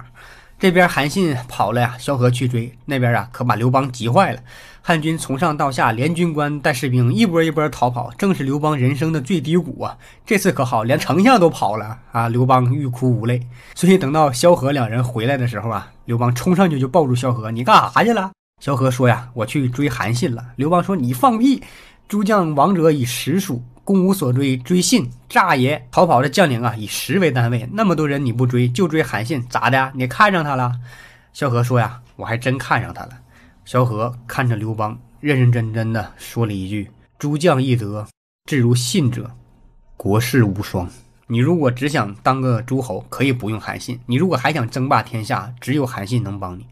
这边韩信跑了呀，萧何去追。那边啊，可把刘邦急坏了。汉军从上到下，连军官带士兵，一波一波逃跑，正是刘邦人生的最低谷啊。这次可好，连丞相都跑了啊！刘邦欲哭无泪。所以等到萧何两人回来的时候啊，刘邦冲上去就抱住萧何：“你干啥去了？”萧何说：“呀，我去追韩信了。”刘邦说：“你放屁！诸将王者以十数，公无所追，追信诈也。逃跑的将领啊，以十为单位，那么多人你不追，就追韩信，咋的？你看上他了？”萧何说：“呀，我还真看上他了。”萧何看着刘邦，认认真真的说了一句：“诸将易得，至如信者，国士无双。你如果只想当个诸侯，可以不用韩信；你如果还想争霸天下，只有韩信能帮你。”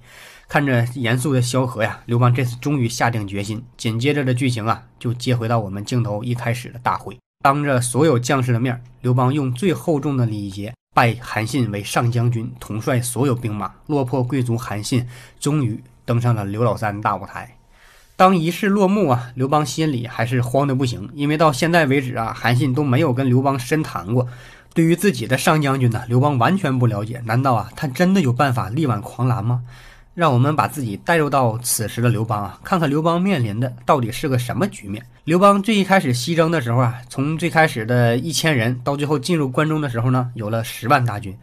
看着严肃的萧何呀，刘邦这次终于下定决心。紧接着的剧情啊，就接回到我们镜头一开始的大会。当着所有将士的面，刘邦用最厚重的礼节拜韩信为上将军，统帅所有兵马。落魄贵族韩信终于登上了刘老三大舞台。当仪式落幕啊，刘邦心里还是慌的不行，因为到现在为止啊，韩信都没有跟刘邦深谈过。对于自己的上将军呢，刘邦完全不了解。难道啊，他真的有办法力挽狂澜吗？让我们把自己带入到此时的刘邦啊，看看刘邦面临的到底是个什么局面。刘邦最一开始西征的时候啊，从最开始的一千人到最后进入关中的时候呢，有了十万大军。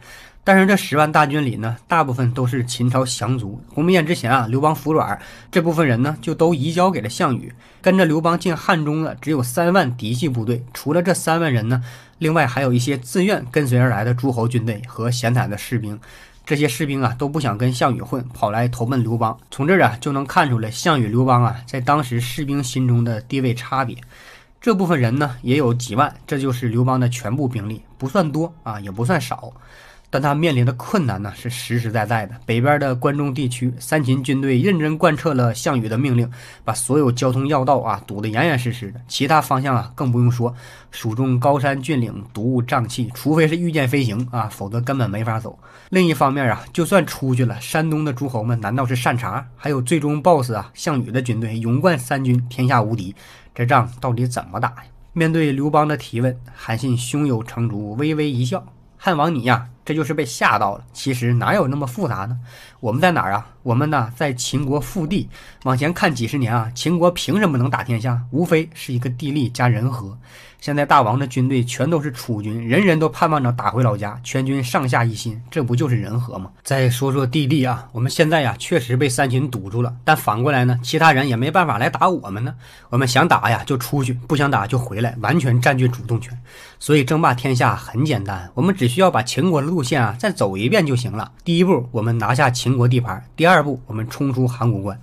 但是这十万大军里呢，大部分都是秦朝降卒。鸿门宴之前啊，刘邦服软，这部分人呢就都移交给了项羽。跟着刘邦进汉中的只有三万嫡系部队，除了这三万人呢，另外还有一些自愿跟随而来的诸侯军队和闲散的士兵。这些士兵啊都不想跟项羽混，跑来投奔刘邦。从这儿啊就能看出来，项羽、刘邦啊在当时士兵心中的地位差别。这部分人呢也有几万，这就是刘邦的全部兵力，不算多啊，也不算少。但他面临的困难呢是实实在在的。北边的关中地区，三秦军队认真贯彻了项羽的命令，把所有交通要道啊堵得严严实实的。其他方向啊更不用说，蜀中高山峻岭，毒雾瘴气，除非是御剑飞行啊，否则根本没法走。另一方面啊，就算出去了，山东的诸侯们难道是善茬？还有最终 BOSS 啊，项羽的军队勇冠三军，天下无敌，这仗到底怎么打呀？面对刘邦的提问，韩信胸有成竹，微微一笑。汉王，你呀，这就是被吓到了。其实哪有那么复杂呢？我们在哪儿啊？我们呢，在秦国腹地。往前看几十年啊，秦国凭什么能打天下？无非是一个地利加人和。现在大王的军队全都是楚军，人人都盼望着打回老家，全军上下一心，这不就是人和吗？再说说地利啊，我们现在呀确实被三秦堵住了，但反过来呢，其他人也没办法来打我们呢。我们想打呀就出去，不想打就回来，完全占据主动权。所以争霸天下很简单，我们只需要把秦国的路线啊再走一遍就行了。第一步，我们拿下秦国地盘；第二步，我们冲出函谷关。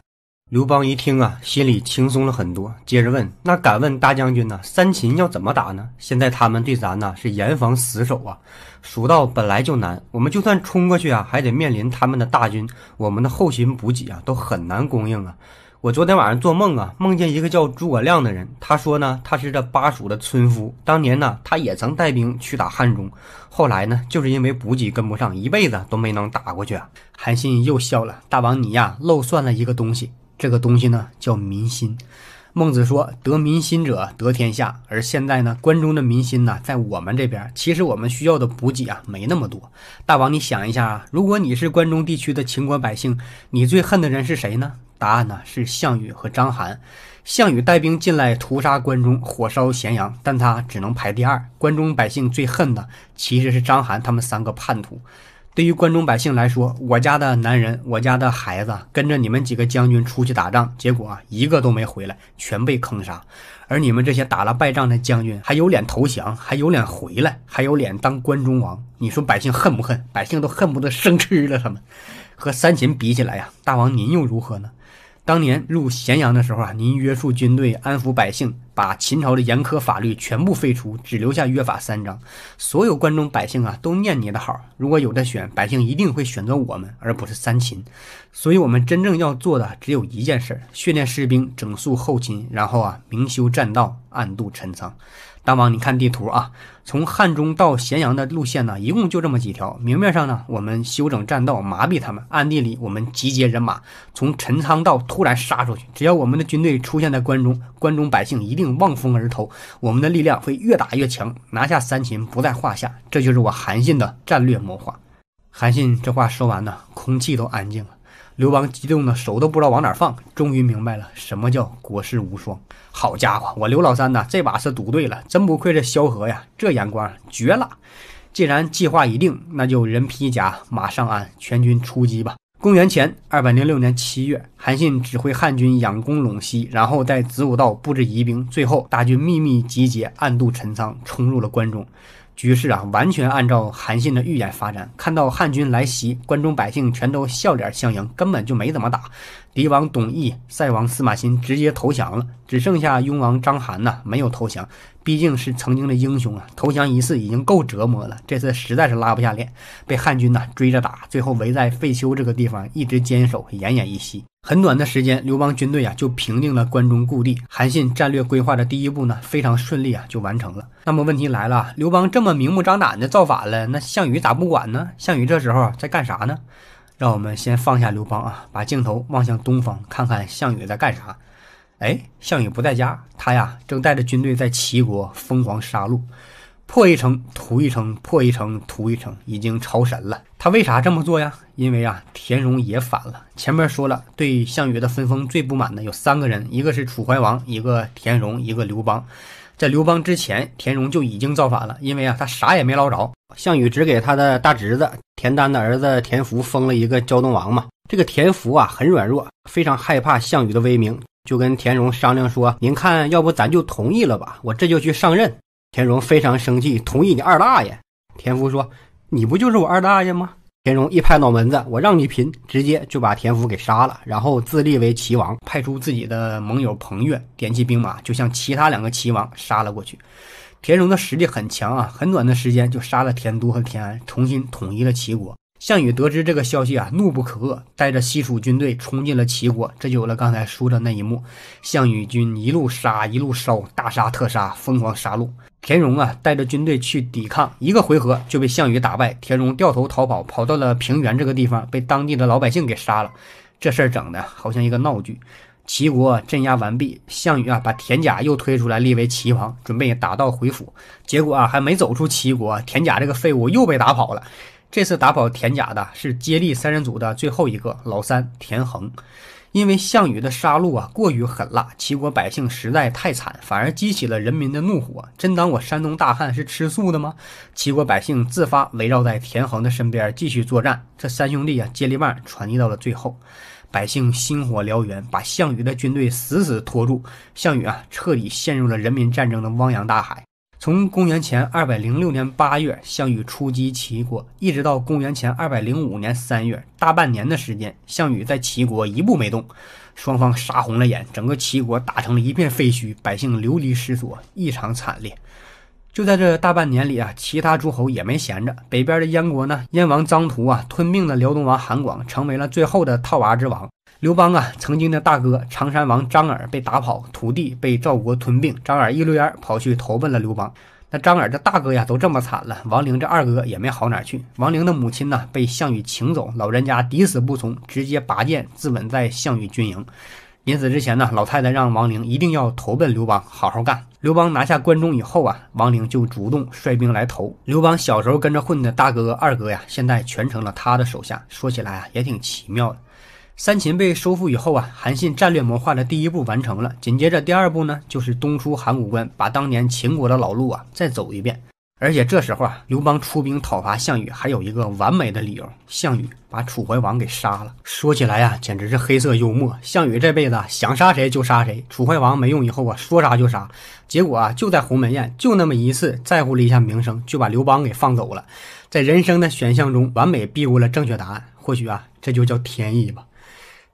刘邦一听啊，心里轻松了很多。接着问：“那敢问大将军呢？三秦要怎么打呢？现在他们对咱呢是严防死守啊。蜀道本来就难，我们就算冲过去啊，还得面临他们的大军，我们的后勤补给啊都很难供应啊。我昨天晚上做梦啊，梦见一个叫诸葛亮的人，他说呢，他是这巴蜀的村夫，当年呢他也曾带兵去打汉中，后来呢就是因为补给跟不上，一辈子都没能打过去。”啊。韩信又笑了：“大王你呀漏算了一个东西。”这个东西呢叫民心。孟子说：“得民心者得天下。”而现在呢，关中的民心呢在我们这边。其实我们需要的补给啊没那么多。大王，你想一下啊，如果你是关中地区的秦国百姓，你最恨的人是谁呢？答案呢是项羽和章邯。项羽带兵进来屠杀关中，火烧咸阳，但他只能排第二。关中百姓最恨的其实是章邯，他们三个叛徒。对于关中百姓来说，我家的男人、我家的孩子跟着你们几个将军出去打仗，结果啊，一个都没回来，全被坑杀。而你们这些打了败仗的将军，还有脸投降，还有脸回来，还有脸当关中王？你说百姓恨不恨？百姓都恨不得生吃了他们。和三秦比起来呀，大王您又如何呢？当年入咸阳的时候啊，您约束军队，安抚百姓，把秦朝的严苛法律全部废除，只留下约法三章。所有关中百姓啊，都念你的好。如果有的选，百姓一定会选择我们，而不是三秦。所以，我们真正要做的只有一件事：训练士兵，整肃后勤，然后啊，明修栈道，暗度陈仓。大王，你看地图啊，从汉中到咸阳的路线呢，一共就这么几条。明面上呢，我们修整栈道，麻痹他们；暗地里，我们集结人马，从陈仓道突然杀出去。只要我们的军队出现在关中，关中百姓一定望风而投，我们的力量会越打越强，拿下三秦不在话下。这就是我韩信的战略谋划。韩信这话说完呢，空气都安静了。刘邦激动的手都不知道往哪放，终于明白了什么叫国士无双。好家伙，我刘老三呐，这把是赌对了，真不愧是萧何呀，这眼光绝了！既然计划已定，那就人披甲，马上鞍，全军出击吧。公元前二百零六年七月，韩信指挥汉军佯攻陇西，然后在子午道布置疑兵，最后大军秘密集结，暗渡陈仓，冲入了关中。局势啊，完全按照韩信的预言发展。看到汉军来袭，关中百姓全都笑脸相迎，根本就没怎么打。敌王董翳、塞王司马欣直接投降了，只剩下雍王章邯呐，没有投降。毕竟是曾经的英雄啊，投降一次已经够折磨了，这次实在是拉不下脸，被汉军呢追着打，最后围在废丘这个地方一直坚守，奄奄一息。很短的时间，刘邦军队啊就平定了关中故地，韩信战略规划的第一步呢非常顺利啊就完成了。那么问题来了，刘邦这么明目张胆的造反了，那项羽咋不管呢？项羽这时候在干啥呢？让我们先放下刘邦啊，把镜头望向东方，看看项羽在干啥。哎，项羽不在家，他呀正带着军队在齐国疯狂杀戮，破一城屠一城，破一城屠一城，已经超神了。他为啥这么做呀？因为啊，田荣也反了。前面说了，对项羽的分封最不满的有三个人，一个是楚怀王，一个田荣，一个刘邦。在刘邦之前，田荣就已经造反了，因为啊，他啥也没捞着。项羽只给他的大侄子田丹的儿子田福封了一个胶东王嘛。这个田福啊，很软弱，非常害怕项羽的威名。就跟田荣商量说：“您看，要不咱就同意了吧？我这就去上任。”田荣非常生气，同意你二大爷？田福说：“你不就是我二大爷吗？”田荣一拍脑门子：“我让你贫！”直接就把田福给杀了，然后自立为齐王，派出自己的盟友彭越、点起兵马，就向其他两个齐王杀了过去。田荣的实力很强啊，很短的时间就杀了田都和田安，重新统一了齐国。项羽得知这个消息啊，怒不可遏，带着西楚军队冲进了齐国，这就有了刚才说的那一幕。项羽军一路杀，一路烧，大杀特杀，疯狂杀戮。田荣啊，带着军队去抵抗，一个回合就被项羽打败。田荣掉头逃跑，跑到了平原这个地方，被当地的老百姓给杀了。这事儿整的好像一个闹剧。齐国镇压完毕，项羽啊，把田甲又推出来立为齐王，准备打道回府。结果啊，还没走出齐国，田甲这个废物又被打跑了。这次打跑田甲的是接力三人组的最后一个老三田横，因为项羽的杀戮啊过于狠辣，齐国百姓实在太惨，反而激起了人民的怒火。真当我山东大汉是吃素的吗？齐国百姓自发围绕在田横的身边继续作战。这三兄弟啊，接力棒传递到了最后，百姓星火燎原，把项羽的军队死死拖住。项羽啊，彻底陷入了人民战争的汪洋大海。从公元前二百零六年八月，项羽出击齐国，一直到公元前二百零五年三月，大半年的时间，项羽在齐国一步没动，双方杀红了眼，整个齐国打成了一片废墟，百姓流离失所，异常惨烈。就在这大半年里啊，其他诸侯也没闲着，北边的燕国呢，燕王臧荼啊，吞并了辽东王韩广，成为了最后的套娃之王。刘邦啊，曾经的大哥常山王张耳被打跑，土地被赵国吞并。张耳一溜烟跑去投奔了刘邦。那张耳这大哥呀，都这么惨了，王陵这二哥也没好哪去。王陵的母亲呢，被项羽请走，老人家抵死不从，直接拔剑自刎在项羽军营。临死之前呢，老太太让王陵一定要投奔刘邦，好好干。刘邦拿下关中以后啊，王陵就主动率兵来投。刘邦小时候跟着混的大哥二哥呀，现在全成了他的手下。说起来啊，也挺奇妙的。三秦被收复以后啊，韩信战略谋划的第一步完成了。紧接着，第二步呢，就是东出函谷关，把当年秦国的老路啊再走一遍。而且这时候啊，刘邦出兵讨伐项羽，还有一个完美的理由：项羽把楚怀王给杀了。说起来啊，简直是黑色幽默。项羽这辈子想杀谁就杀谁，楚怀王没用以后啊，说杀就杀。结果啊，就在鸿门宴，就那么一次在乎了一下名声，就把刘邦给放走了。在人生的选项中，完美避过了正确答案。或许啊，这就叫天意吧。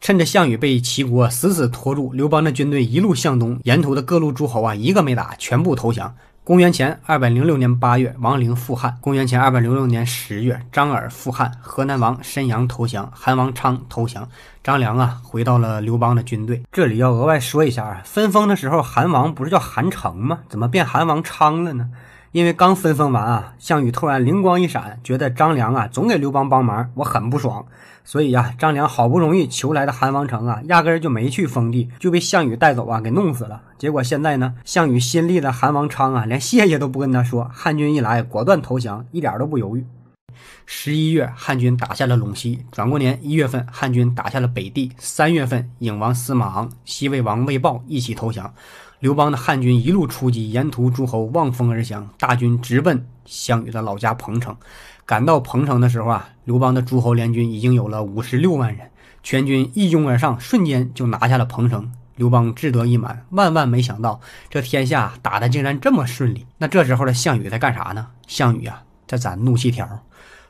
趁着项羽被齐国死死拖住，刘邦的军队一路向东，沿途的各路诸侯啊，一个没打，全部投降。公元前二百零六年八月，王陵复汉；公元前二百零六年十月，张耳复汉，河南王申阳投降，韩王昌投降，张良啊，回到了刘邦的军队。这里要额外说一下啊，分封的时候，韩王不是叫韩城吗？怎么变韩王昌了呢？因为刚分封完啊，项羽突然灵光一闪，觉得张良啊总给刘邦帮忙，我很不爽，所以呀，张良好不容易求来的韩王成啊，压根儿就没去封地，就被项羽带走啊给弄死了。结果现在呢，项羽新立的韩王昌啊，连谢谢都不跟他说，汉军一来，果断投降，一点都不犹豫。十一月，汉军打下了陇西；转过年一月份，汉军打下了北地；三月份，颖王司马昂、西魏王魏豹一起投降。刘邦的汉军一路出击，沿途诸侯望风而降，大军直奔项羽的老家彭城。赶到彭城的时候啊，刘邦的诸侯联军已经有了五十六万人，全军一拥而上，瞬间就拿下了彭城。刘邦志得意满，万万没想到这天下打的竟然这么顺利。那这时候的项羽在干啥呢？项羽啊，在攒怒气条。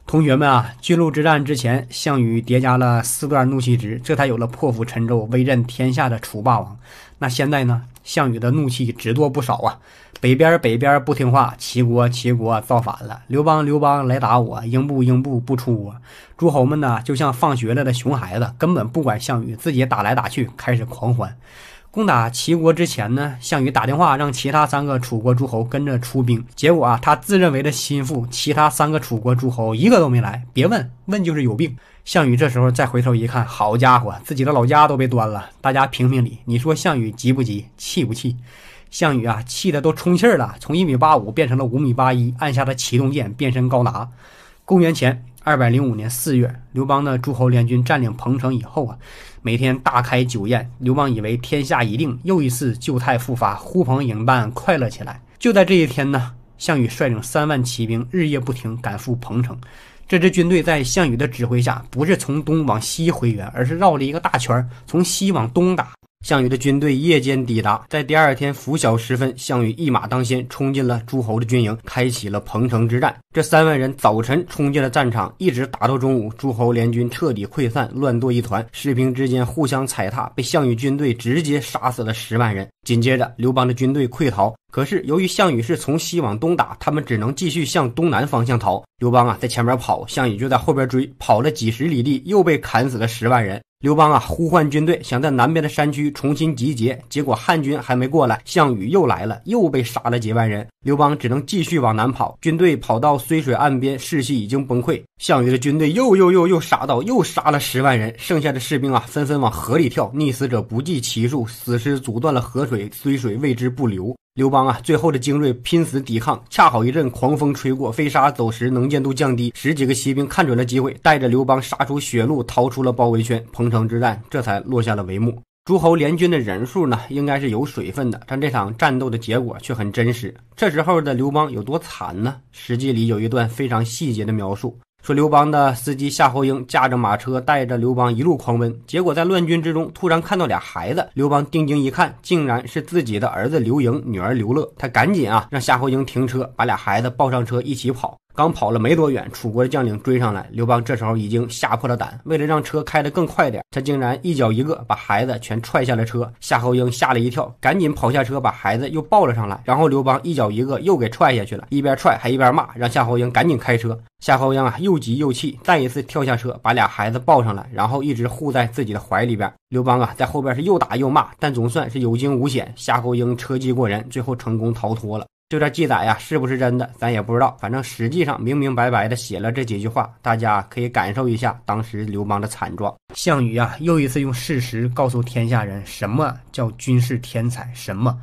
同学们啊，巨鹿之战之前，项羽叠加了四段怒气值，这才有了破釜沉舟、威震天下的楚霸王。那现在呢？项羽的怒气只多不少啊！北边北边不听话，齐国齐国造反了，刘邦刘邦来打我，英布英布不出国。诸侯们呢，就像放学了的熊孩子，根本不管项羽，自己打来打去，开始狂欢。攻打齐国之前呢，项羽打电话让其他三个楚国诸侯跟着出兵，结果啊，他自认为的心腹，其他三个楚国诸侯一个都没来。别问问，就是有病。项羽这时候再回头一看，好家伙，自己的老家都被端了！大家评评理，你说项羽急不急？气不气？项羽啊，气得都充气了，从一米八五变成了五米八一，按下了启动键，变身高达。公元前二百零五年四月，刘邦的诸侯联军占领彭城以后啊，每天大开酒宴。刘邦以为天下已定，又一次旧态复发，呼朋引伴，快乐起来。就在这一天呢，项羽率领三万骑兵，日夜不停，赶赴彭城。这支军队在项羽的指挥下，不是从东往西回援，而是绕了一个大圈，从西往东打。项羽的军队夜间抵达，在第二天拂晓时分，项羽一马当先，冲进了诸侯的军营，开启了彭城之战。这三万人早晨冲进了战场，一直打到中午，诸侯联军彻底溃散，乱作一团，士兵之间互相踩踏，被项羽军队直接杀死了十万人。紧接着，刘邦的军队溃逃，可是由于项羽是从西往东打，他们只能继续向东南方向逃。刘邦啊，在前面跑，项羽就在后边追，跑了几十里地，又被砍死了十万人。刘邦啊，呼唤军队，想在南边的山区重新集结。结果汉军还没过来，项羽又来了，又被杀了几万人。刘邦只能继续往南跑。军队跑到睢水岸边，士气已经崩溃。项羽的军队又又又又杀到，又杀了十万人。剩下的士兵啊，纷纷往河里跳，溺死者不计其数，死尸阻断了河水，睢水为之不流。刘邦啊，最后的精锐拼死抵抗，恰好一阵狂风吹过，飞沙走石，能见度降低。十几个骑兵看准了机会，带着刘邦杀出血路，逃出了包围圈。彭城之战这才落下了帷幕。诸侯联军的人数呢，应该是有水分的，但这场战斗的结果却很真实。这时候的刘邦有多惨呢？史记里有一段非常细节的描述。说刘邦的司机夏侯婴驾着马车带着刘邦一路狂奔，结果在乱军之中突然看到俩孩子。刘邦定睛一看，竟然是自己的儿子刘盈、女儿刘乐。他赶紧啊让夏侯婴停车，把俩孩子抱上车一起跑。刚跑了没多远，楚国的将领追上来。刘邦这时候已经吓破了胆，为了让车开得更快点，他竟然一脚一个把孩子全踹下了车。夏侯婴吓了一跳，赶紧跑下车把孩子又抱了上来，然后刘邦一脚一个又给踹下去了。一边踹还一边骂，让夏侯婴赶紧开车。夏侯婴啊，又急又气，再一次跳下车把俩孩子抱上来，然后一直护在自己的怀里边。刘邦啊，在后边是又打又骂，但总算是有惊无险。夏侯婴车技过人，最后成功逃脱了。就这记载呀，是不是真的，咱也不知道。反正实际上明明白白的写了这几句话，大家可以感受一下当时刘邦的惨状。项羽啊，又一次用事实告诉天下人，什么叫军事天才，什么。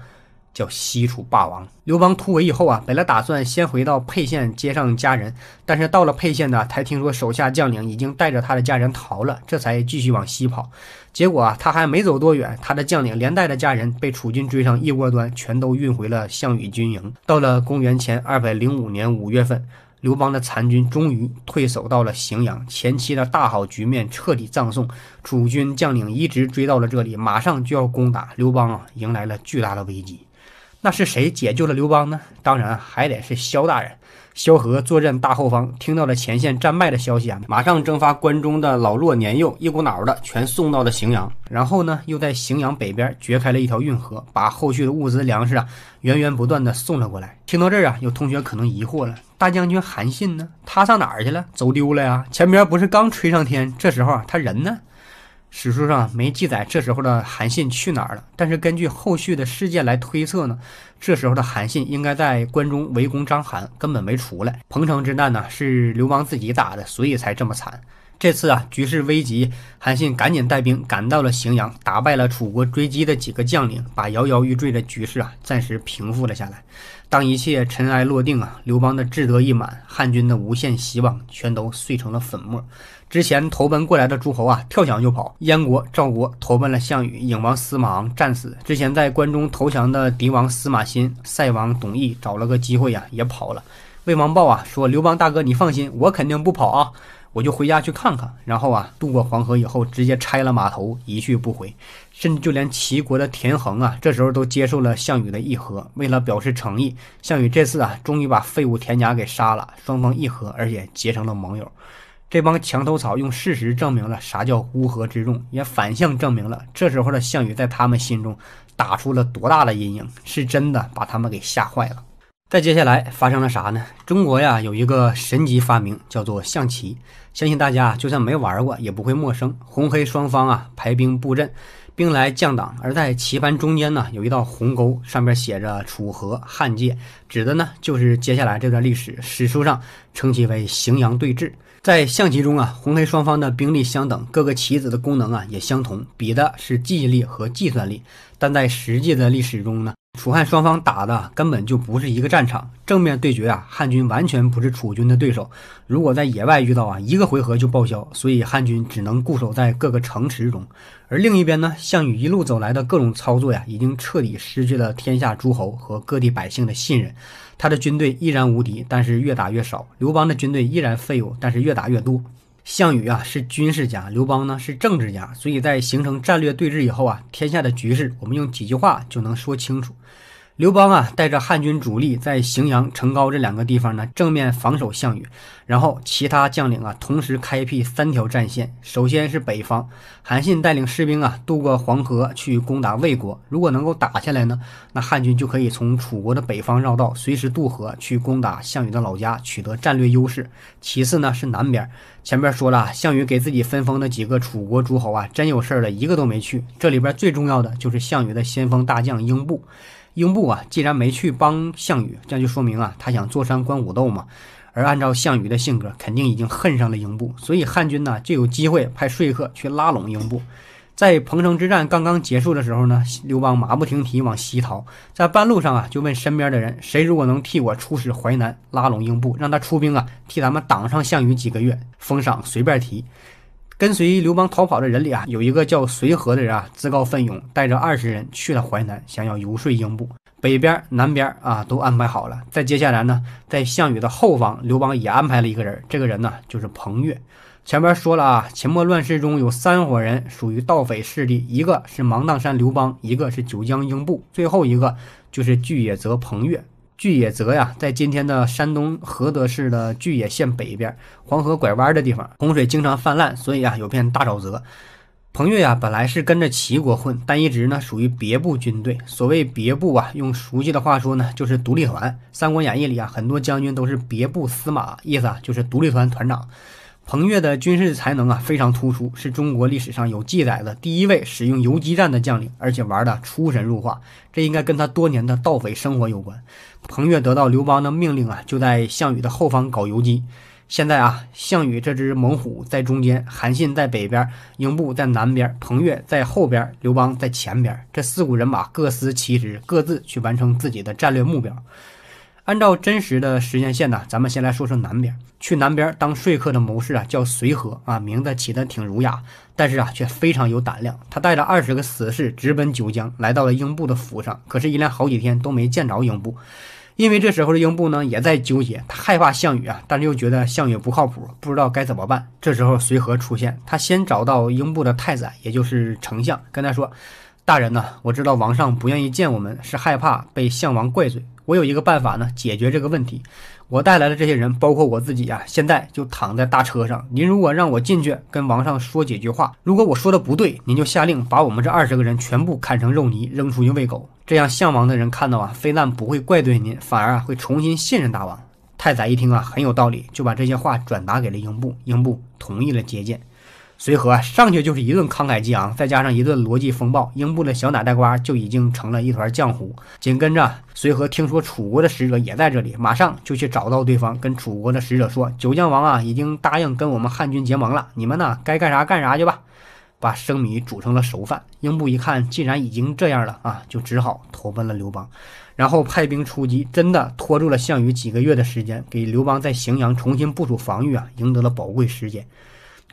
叫西楚霸王刘邦突围以后啊，本来打算先回到沛县接上家人，但是到了沛县呢，才听说手下将领已经带着他的家人逃了，这才继续往西跑。结果啊，他还没走多远，他的将领连带着家人被楚军追上，一窝端全都运回了项羽军营。到了公元前二百零五年五月份，刘邦的残军终于退守到了荥阳，前期的大好局面彻底葬送。楚军将领一直追到了这里，马上就要攻打刘邦啊，迎来了巨大的危机。那是谁解救了刘邦呢？当然还得是萧大人。萧何坐镇大后方，听到了前线战败的消息啊，马上征发关中的老弱年幼，一股脑的全送到了荥阳。然后呢，又在荥阳北边掘开了一条运河，把后续的物资粮食啊，源源不断的送了过来。听到这儿啊，有同学可能疑惑了：大将军韩信呢？他上哪儿去了？走丢了呀？前边不是刚吹上天？这时候啊，他人呢？史书上没记载这时候的韩信去哪儿了，但是根据后续的事件来推测呢，这时候的韩信应该在关中围攻张邯，根本没出来。彭城之战呢是刘邦自己打的，所以才这么惨。这次啊，局势危急，韩信赶紧带兵赶到了荥阳，打败了楚国追击的几个将领，把摇摇欲坠的局势啊暂时平复了下来。当一切尘埃落定啊，刘邦的志得意满，汉军的无限希望全都碎成了粉末。之前投奔过来的诸侯啊，跳墙就跑。燕国、赵国投奔了项羽，影王司马昂战死。之前在关中投降的敌王司马欣、塞王董翳找了个机会呀，也跑了。魏王豹啊，说刘邦大哥，你放心，我肯定不跑啊，我就回家去看看。然后啊，渡过黄河以后，直接拆了码头，一去不回。甚至就连齐国的田横啊，这时候都接受了项羽的议和。为了表示诚意，项羽这次啊，终于把废物田家给杀了。双方议和，而且结成了盟友。这帮墙头草用事实证明了啥叫乌合之众，也反向证明了这时候的项羽在他们心中打出了多大的阴影，是真的把他们给吓坏了。再接下来发生了啥呢？中国呀有一个神级发明叫做象棋，相信大家就算没玩过也不会陌生。红黑双方啊排兵布阵，兵来将挡，而在棋盘中间呢有一道鸿沟，上面写着楚河汉界，指的呢就是接下来这段历史。史书上称其为荥阳对峙。在象棋中啊，红黑双方的兵力相等，各个棋子的功能啊也相同，比的是记忆力和计算力。但在实际的历史中呢，楚汉双方打的根本就不是一个战场，正面对决啊，汉军完全不是楚军的对手。如果在野外遇到啊，一个回合就报销，所以汉军只能固守在各个城池中。而另一边呢，项羽一路走来的各种操作呀，已经彻底失去了天下诸侯和各地百姓的信任。他的军队依然无敌，但是越打越少；刘邦的军队依然废物，但是越打越多。项羽啊是军事家，刘邦呢是政治家，所以在形成战略对峙以后啊，天下的局势我们用几句话就能说清楚。刘邦啊，带着汉军主力在荥阳、成皋这两个地方呢，正面防守项羽。然后其他将领啊，同时开辟三条战线。首先是北方，韩信带领士兵啊，渡过黄河去攻打魏国。如果能够打下来呢，那汉军就可以从楚国的北方绕道，随时渡河去攻打项羽的老家，取得战略优势。其次呢是南边，前面说了，项羽给自己分封的几个楚国诸侯啊，真有事儿了一个都没去。这里边最重要的就是项羽的先锋大将英布。英布啊，既然没去帮项羽，这样就说明啊，他想坐山观虎斗嘛。而按照项羽的性格，肯定已经恨上了英布，所以汉军呢就有机会派说客去拉拢英布。在彭城之战刚刚结束的时候呢，刘邦马不停蹄往西逃，在半路上啊，就问身边的人，谁如果能替我出使淮南，拉拢英布，让他出兵啊，替咱们挡上项羽几个月，封赏随便提。跟随刘邦逃跑的人里啊，有一个叫随和的人啊，自告奋勇带着二十人去了淮南，想要游说英布。北边、南边啊，都安排好了。再接下来呢，在项羽的后方，刘邦也安排了一个人，这个人呢就是彭越。前面说了啊，秦末乱世中有三伙人属于盗匪势力，一个是芒砀山刘邦，一个是九江英布，最后一个就是巨野泽彭越。巨野泽呀，在今天的山东菏泽市的巨野县北边，黄河拐弯的地方，洪水经常泛滥，所以啊，有片大沼泽。彭越呀，本来是跟着齐国混，但一直呢属于别部军队。所谓别部啊，用熟悉的话说呢，就是独立团。《三国演义》里啊，很多将军都是别部司马，意思啊，就是独立团团长。彭越的军事才能啊非常突出，是中国历史上有记载的第一位使用游击战的将领，而且玩的出神入化。这应该跟他多年的盗匪生活有关。彭越得到刘邦的命令啊，就在项羽的后方搞游击。现在啊，项羽这只猛虎在中间，韩信在北边，英布在南边，彭越在后边，刘邦在前边。这四股人马各司其职，各自去完成自己的战略目标。按照真实的时间线呢，咱们先来说说南边。去南边当说客的谋士啊，叫随和啊，名字起得挺儒雅，但是啊，却非常有胆量。他带着二十个死士直奔九江，来到了英布的府上。可是，一连好几天都没见着英布，因为这时候的英布呢，也在纠结。他害怕项羽啊，但是又觉得项羽不靠谱，不知道该怎么办。这时候，随和出现，他先找到英布的太宰，也就是丞相，跟他说。大人呐，我知道王上不愿意见我们，是害怕被项王怪罪。我有一个办法呢，解决这个问题。我带来的这些人，包括我自己啊，现在就躺在大车上。您如果让我进去跟王上说几句话，如果我说的不对，您就下令把我们这二十个人全部砍成肉泥，扔出去喂狗。这样项王的人看到啊，非但不会怪罪您，反而啊会重新信任大王。太宰一听啊，很有道理，就把这些话转达给了英布。英布同意了接见。随和上去就是一顿慷慨激昂，再加上一顿逻辑风暴，英布的小脑袋瓜就已经成了一团浆糊。紧跟着，随和听说楚国的使者也在这里，马上就去找到对方，跟楚国的使者说：“九江王啊，已经答应跟我们汉军结盟了，你们呢，该干啥干啥去吧，把生米煮成了熟饭。”英布一看，既然已经这样了啊，就只好投奔了刘邦，然后派兵出击，真的拖住了项羽几个月的时间，给刘邦在荥阳重新部署防御啊，赢得了宝贵时间。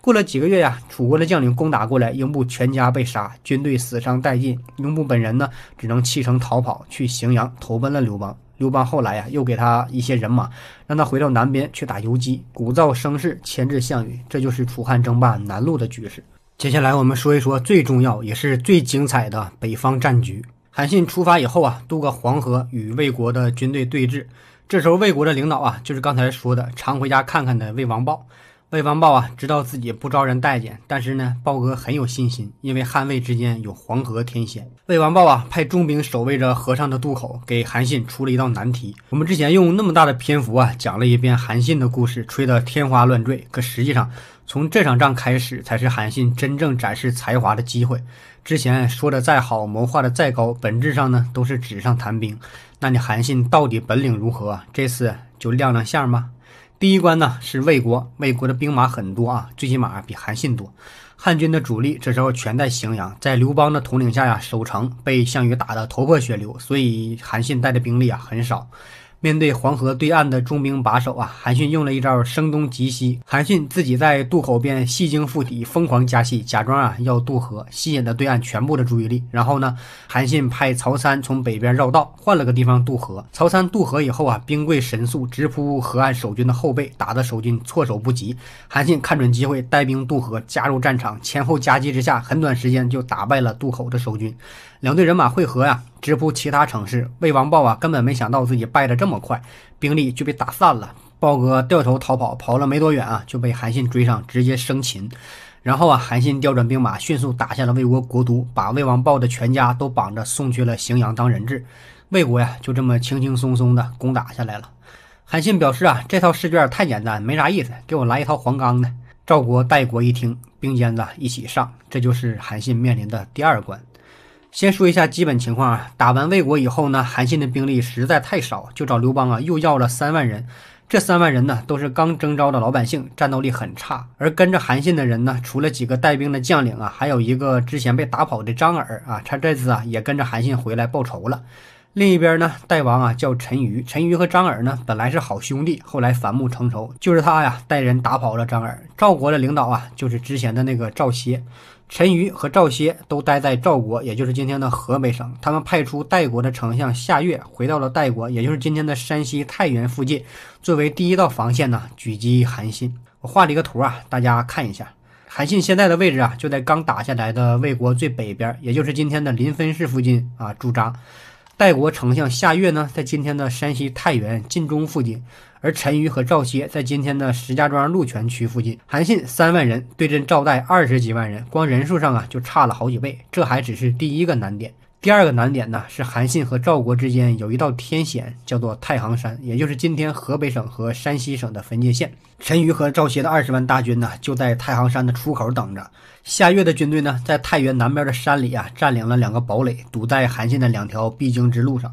过了几个月呀，楚国的将领攻打过来，英布全家被杀，军队死伤殆尽。英布本人呢，只能弃城逃跑，去荥阳投奔了刘邦。刘邦后来呀，又给他一些人马，让他回到南边去打游击，鼓噪声势，牵制项羽。这就是楚汉争霸南路的局势。接下来我们说一说最重要也是最精彩的北方战局。韩信出发以后啊，渡过黄河，与魏国的军队对峙。这时候魏国的领导啊，就是刚才说的常回家看看的魏王豹。魏王豹啊，知道自己不招人待见，但是呢，豹哥很有信心，因为汉魏之间有黄河天险。魏王豹啊，派重兵守卫着河上的渡口，给韩信出了一道难题。我们之前用那么大的篇幅啊，讲了一遍韩信的故事，吹得天花乱坠。可实际上，从这场仗开始，才是韩信真正展示才华的机会。之前说的再好，谋划的再高，本质上呢，都是纸上谈兵。那你韩信到底本领如何？这次就亮亮相吧。第一关呢是魏国，魏国的兵马很多啊，最起码比韩信多。汉军的主力这时候全在荥阳，在刘邦的统领下呀，守城被项羽打得头破血流，所以韩信带的兵力啊很少。面对黄河对岸的重兵把守啊，韩信用了一招声东击西。韩信自己在渡口边戏精附体，疯狂加戏，假装啊要渡河，吸引了对岸全部的注意力。然后呢，韩信派曹参从北边绕道，换了个地方渡河。曹参渡河以后啊，兵贵神速，直扑河岸守军的后背，打得守军措手不及。韩信看准机会，带兵渡河，加入战场，前后夹击之下，很短时间就打败了渡口的守军。两队人马汇合呀，直扑其他城市。魏王豹啊，根本没想到自己败得这么快，兵力就被打散了。豹哥掉头逃跑，跑了没多远啊，就被韩信追上，直接生擒。然后啊，韩信调转兵马，迅速打下了魏国国都，把魏王豹的全家都绑着送去了荥阳当人质。魏国呀，就这么轻轻松松的攻打下来了。韩信表示啊，这套试卷太简单，没啥意思，给我来一套黄冈的。赵国、代国一听，并肩子一起上。这就是韩信面临的第二关。先说一下基本情况啊，打完魏国以后呢，韩信的兵力实在太少，就找刘邦啊又要了三万人。这三万人呢，都是刚征召的老百姓，战斗力很差。而跟着韩信的人呢，除了几个带兵的将领啊，还有一个之前被打跑的张耳啊，他这次啊也跟着韩信回来报仇了。另一边呢，代王啊叫陈余，陈余和张耳呢本来是好兄弟，后来反目成仇，就是他呀带人打跑了张耳。赵国的领导啊，就是之前的那个赵歇。陈馀和赵歇都待在赵国，也就是今天的河北省。他们派出代国的丞相夏月回到了代国，也就是今天的山西太原附近，作为第一道防线呢，狙击韩信。我画了一个图啊，大家看一下，韩信现在的位置啊，就在刚打下来的魏国最北边，也就是今天的临汾市附近啊驻扎。代国丞相夏月呢，在今天的山西太原晋中附近。而陈馀和赵歇在今天的石家庄鹿泉区附近，韩信三万人对阵赵代二十几万人，光人数上啊就差了好几倍。这还只是第一个难点。第二个难点呢是韩信和赵国之间有一道天险，叫做太行山，也就是今天河北省和山西省的分界线。陈馀和赵歇的二十万大军呢就在太行山的出口等着。夏月的军队呢在太原南边的山里啊占领了两个堡垒，堵在韩信的两条必经之路上。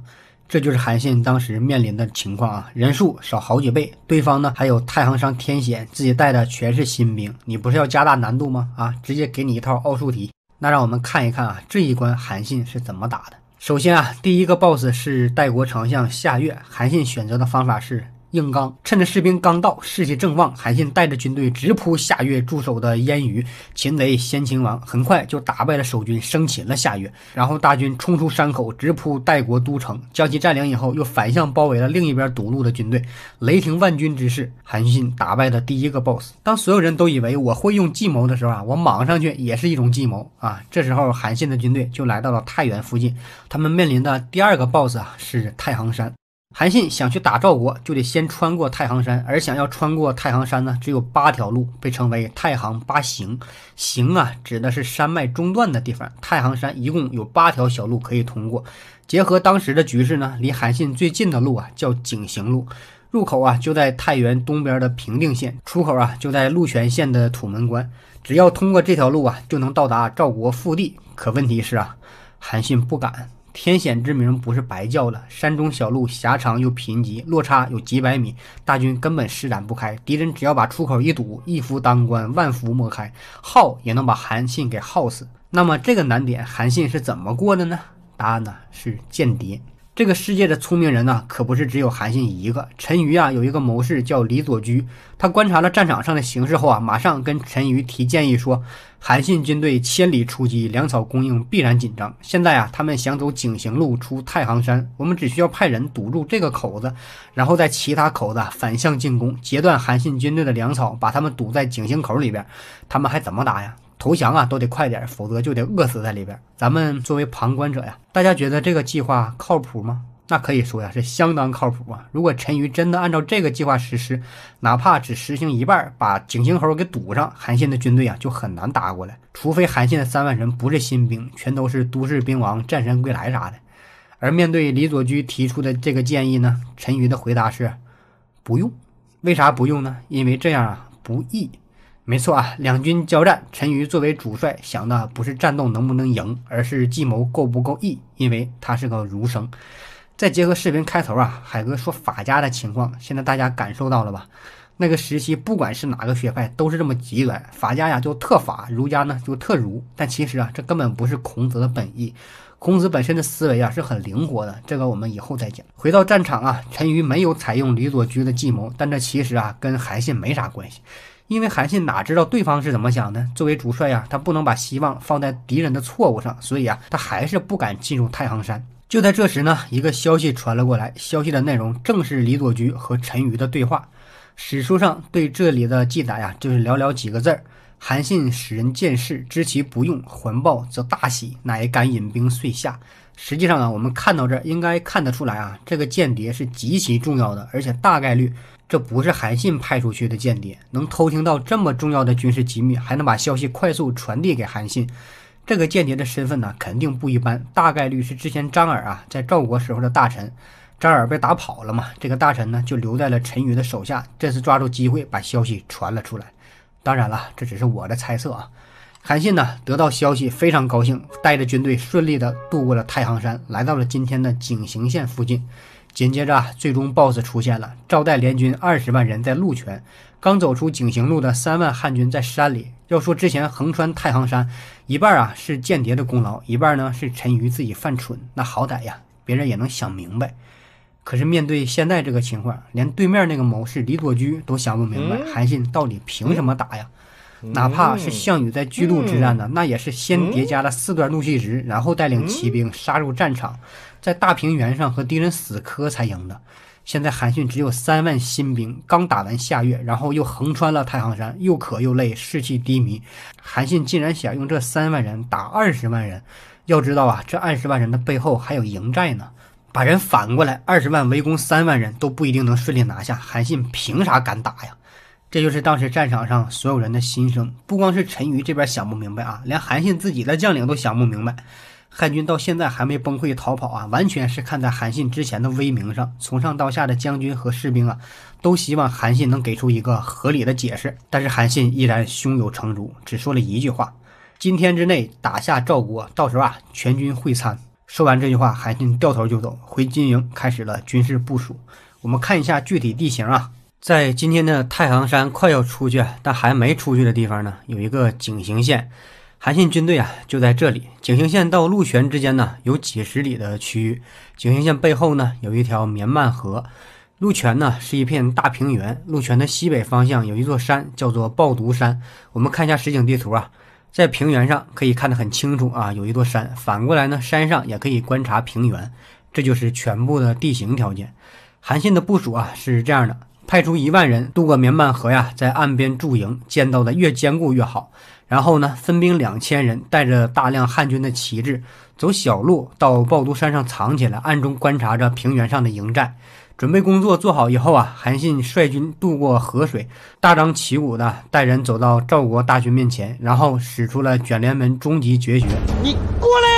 这就是韩信当时面临的情况啊，人数少好几倍，对方呢还有太行山天险，自己带的全是新兵，你不是要加大难度吗？啊，直接给你一套奥数题。那让我们看一看啊，这一关韩信是怎么打的。首先啊，第一个 BOSS 是代国丞相夏月，韩信选择的方法是。硬刚！趁着士兵刚到，士气正旺，韩信带着军队直扑夏月驻守的燕余，擒贼先擒王，很快就打败了守军，生擒了夏月。然后大军冲出山口，直扑代国都城，将其占领以后，又反向包围了另一边堵路的军队，雷霆万钧之势，韩信打败的第一个 BOSS。当所有人都以为我会用计谋的时候啊，我莽上去也是一种计谋啊！这时候，韩信的军队就来到了太原附近，他们面临的第二个 BOSS 啊，是太行山。韩信想去打赵国，就得先穿过太行山，而想要穿过太行山呢，只有八条路，被称为太行八行。行啊，指的是山脉中段的地方。太行山一共有八条小路可以通过。结合当时的局势呢，离韩信最近的路啊，叫井陉路，入口啊就在太原东边的平定县，出口啊就在鹿泉县的土门关。只要通过这条路啊，就能到达赵国腹地。可问题是啊，韩信不敢。天险之名不是白叫的，山中小路狭长又贫瘠，落差有几百米，大军根本施展不开。敌人只要把出口一堵，一夫当关，万夫莫开，耗也能把韩信给耗死。那么这个难点，韩信是怎么过的呢？答案呢是间谍。这个世界的聪明人呢，可不是只有韩信一个。陈馀啊，有一个谋士叫李左居，他观察了战场上的形势后啊，马上跟陈馀提建议说，韩信军队千里出击，粮草供应必然紧张。现在啊，他们想走井陉路出太行山，我们只需要派人堵住这个口子，然后在其他口子反向进攻，截断韩信军队的粮草，把他们堵在井陉口里边，他们还怎么打呀？投降啊，都得快点儿，否则就得饿死在里边。咱们作为旁观者呀，大家觉得这个计划靠谱吗？那可以说呀，是相当靠谱啊。如果陈馀真的按照这个计划实施，哪怕只实行一半，把井星侯给堵上，韩信的军队啊就很难打过来。除非韩信的三万人不是新兵，全都是都市兵王、战神归来啥的。而面对李左居提出的这个建议呢，陈馀的回答是不用。为啥不用呢？因为这样啊不易。没错啊，两军交战，陈馀作为主帅，想的不是战斗能不能赢，而是计谋够不够义。因为他是个儒生。再结合视频开头啊，海哥说法家的情况，现在大家感受到了吧？那个时期，不管是哪个学派，都是这么极端。法家呀就特法，儒家呢就特儒。但其实啊，这根本不是孔子的本意。孔子本身的思维啊是很灵活的，这个我们以后再讲。回到战场啊，陈馀没有采用李左车的计谋，但这其实啊跟韩信没啥关系。因为韩信哪知道对方是怎么想的？作为主帅呀，他不能把希望放在敌人的错误上，所以啊，他还是不敢进入太行山。就在这时呢，一个消息传了过来，消息的内容正是李左菊和陈馀的对话。史书上对这里的记载呀，就是寥寥几个字儿：韩信使人见事，知其不用，还报则大喜，乃敢引兵遂下。实际上啊，我们看到这儿，应该看得出来啊，这个间谍是极其重要的，而且大概率。这不是韩信派出去的间谍，能偷听到这么重要的军事机密，还能把消息快速传递给韩信，这个间谍的身份呢，肯定不一般，大概率是之前张耳啊在赵国时候的大臣，张耳被打跑了嘛，这个大臣呢就留在了陈馀的手下，这次抓住机会把消息传了出来。当然了，这只是我的猜测啊。韩信呢得到消息非常高兴，带着军队顺利的度过了太行山，来到了今天的井陉县附近。紧接着，最终 BOSS 出现了。赵代联军二十万人在陆泉，刚走出井陉路的三万汉军在山里。要说之前横穿太行山，一半啊是间谍的功劳，一半呢是陈馀自己犯蠢。那好歹呀，别人也能想明白。可是面对现在这个情况，连对面那个谋士李左居都想不明白，韩信到底凭什么打呀？哪怕是项羽在巨鹿之战呢，那也是先叠加了四段怒气值，然后带领骑兵杀入战场，在大平原上和敌人死磕才赢的。现在韩信只有三万新兵，刚打完下月，然后又横穿了太行山，又渴又累，士气低迷。韩信竟然想用这三万人打二十万人，要知道啊，这二十万人的背后还有营寨呢。把人反过来，二十万围攻三万人，都不一定能顺利拿下。韩信凭啥敢打呀？这就是当时战场上所有人的心声，不光是陈馀这边想不明白啊，连韩信自己的将领都想不明白。汉军到现在还没崩溃逃跑啊，完全是看在韩信之前的威名上，从上到下的将军和士兵啊，都希望韩信能给出一个合理的解释。但是韩信依然胸有成竹，只说了一句话：“今天之内打下赵国，到时候啊全军会餐。”说完这句话，韩信掉头就走，回军营开始了军事部署。我们看一下具体地形啊。在今天的太行山快要出去啊，但还没出去的地方呢，有一个井陉县，韩信军队啊就在这里。井陉县到鹿泉之间呢有几十里的区域，井陉县背后呢有一条绵漫河，鹿泉呢是一片大平原。鹿泉的西北方向有一座山叫做抱犊山。我们看一下实景地图啊，在平原上可以看得很清楚啊，有一座山。反过来呢，山上也可以观察平原，这就是全部的地形条件。韩信的部署啊是这样的。派出一万人渡过绵曼河呀，在岸边驻营，建造的越坚固越好。然后呢，分兵两千人，带着大量汉军的旗帜，走小路到暴都山上藏起来，暗中观察着平原上的营寨。准备工作做好以后啊，韩信率军渡过河水，大张旗鼓的带人走到赵国大军面前，然后使出了卷帘门终极绝学，你过来。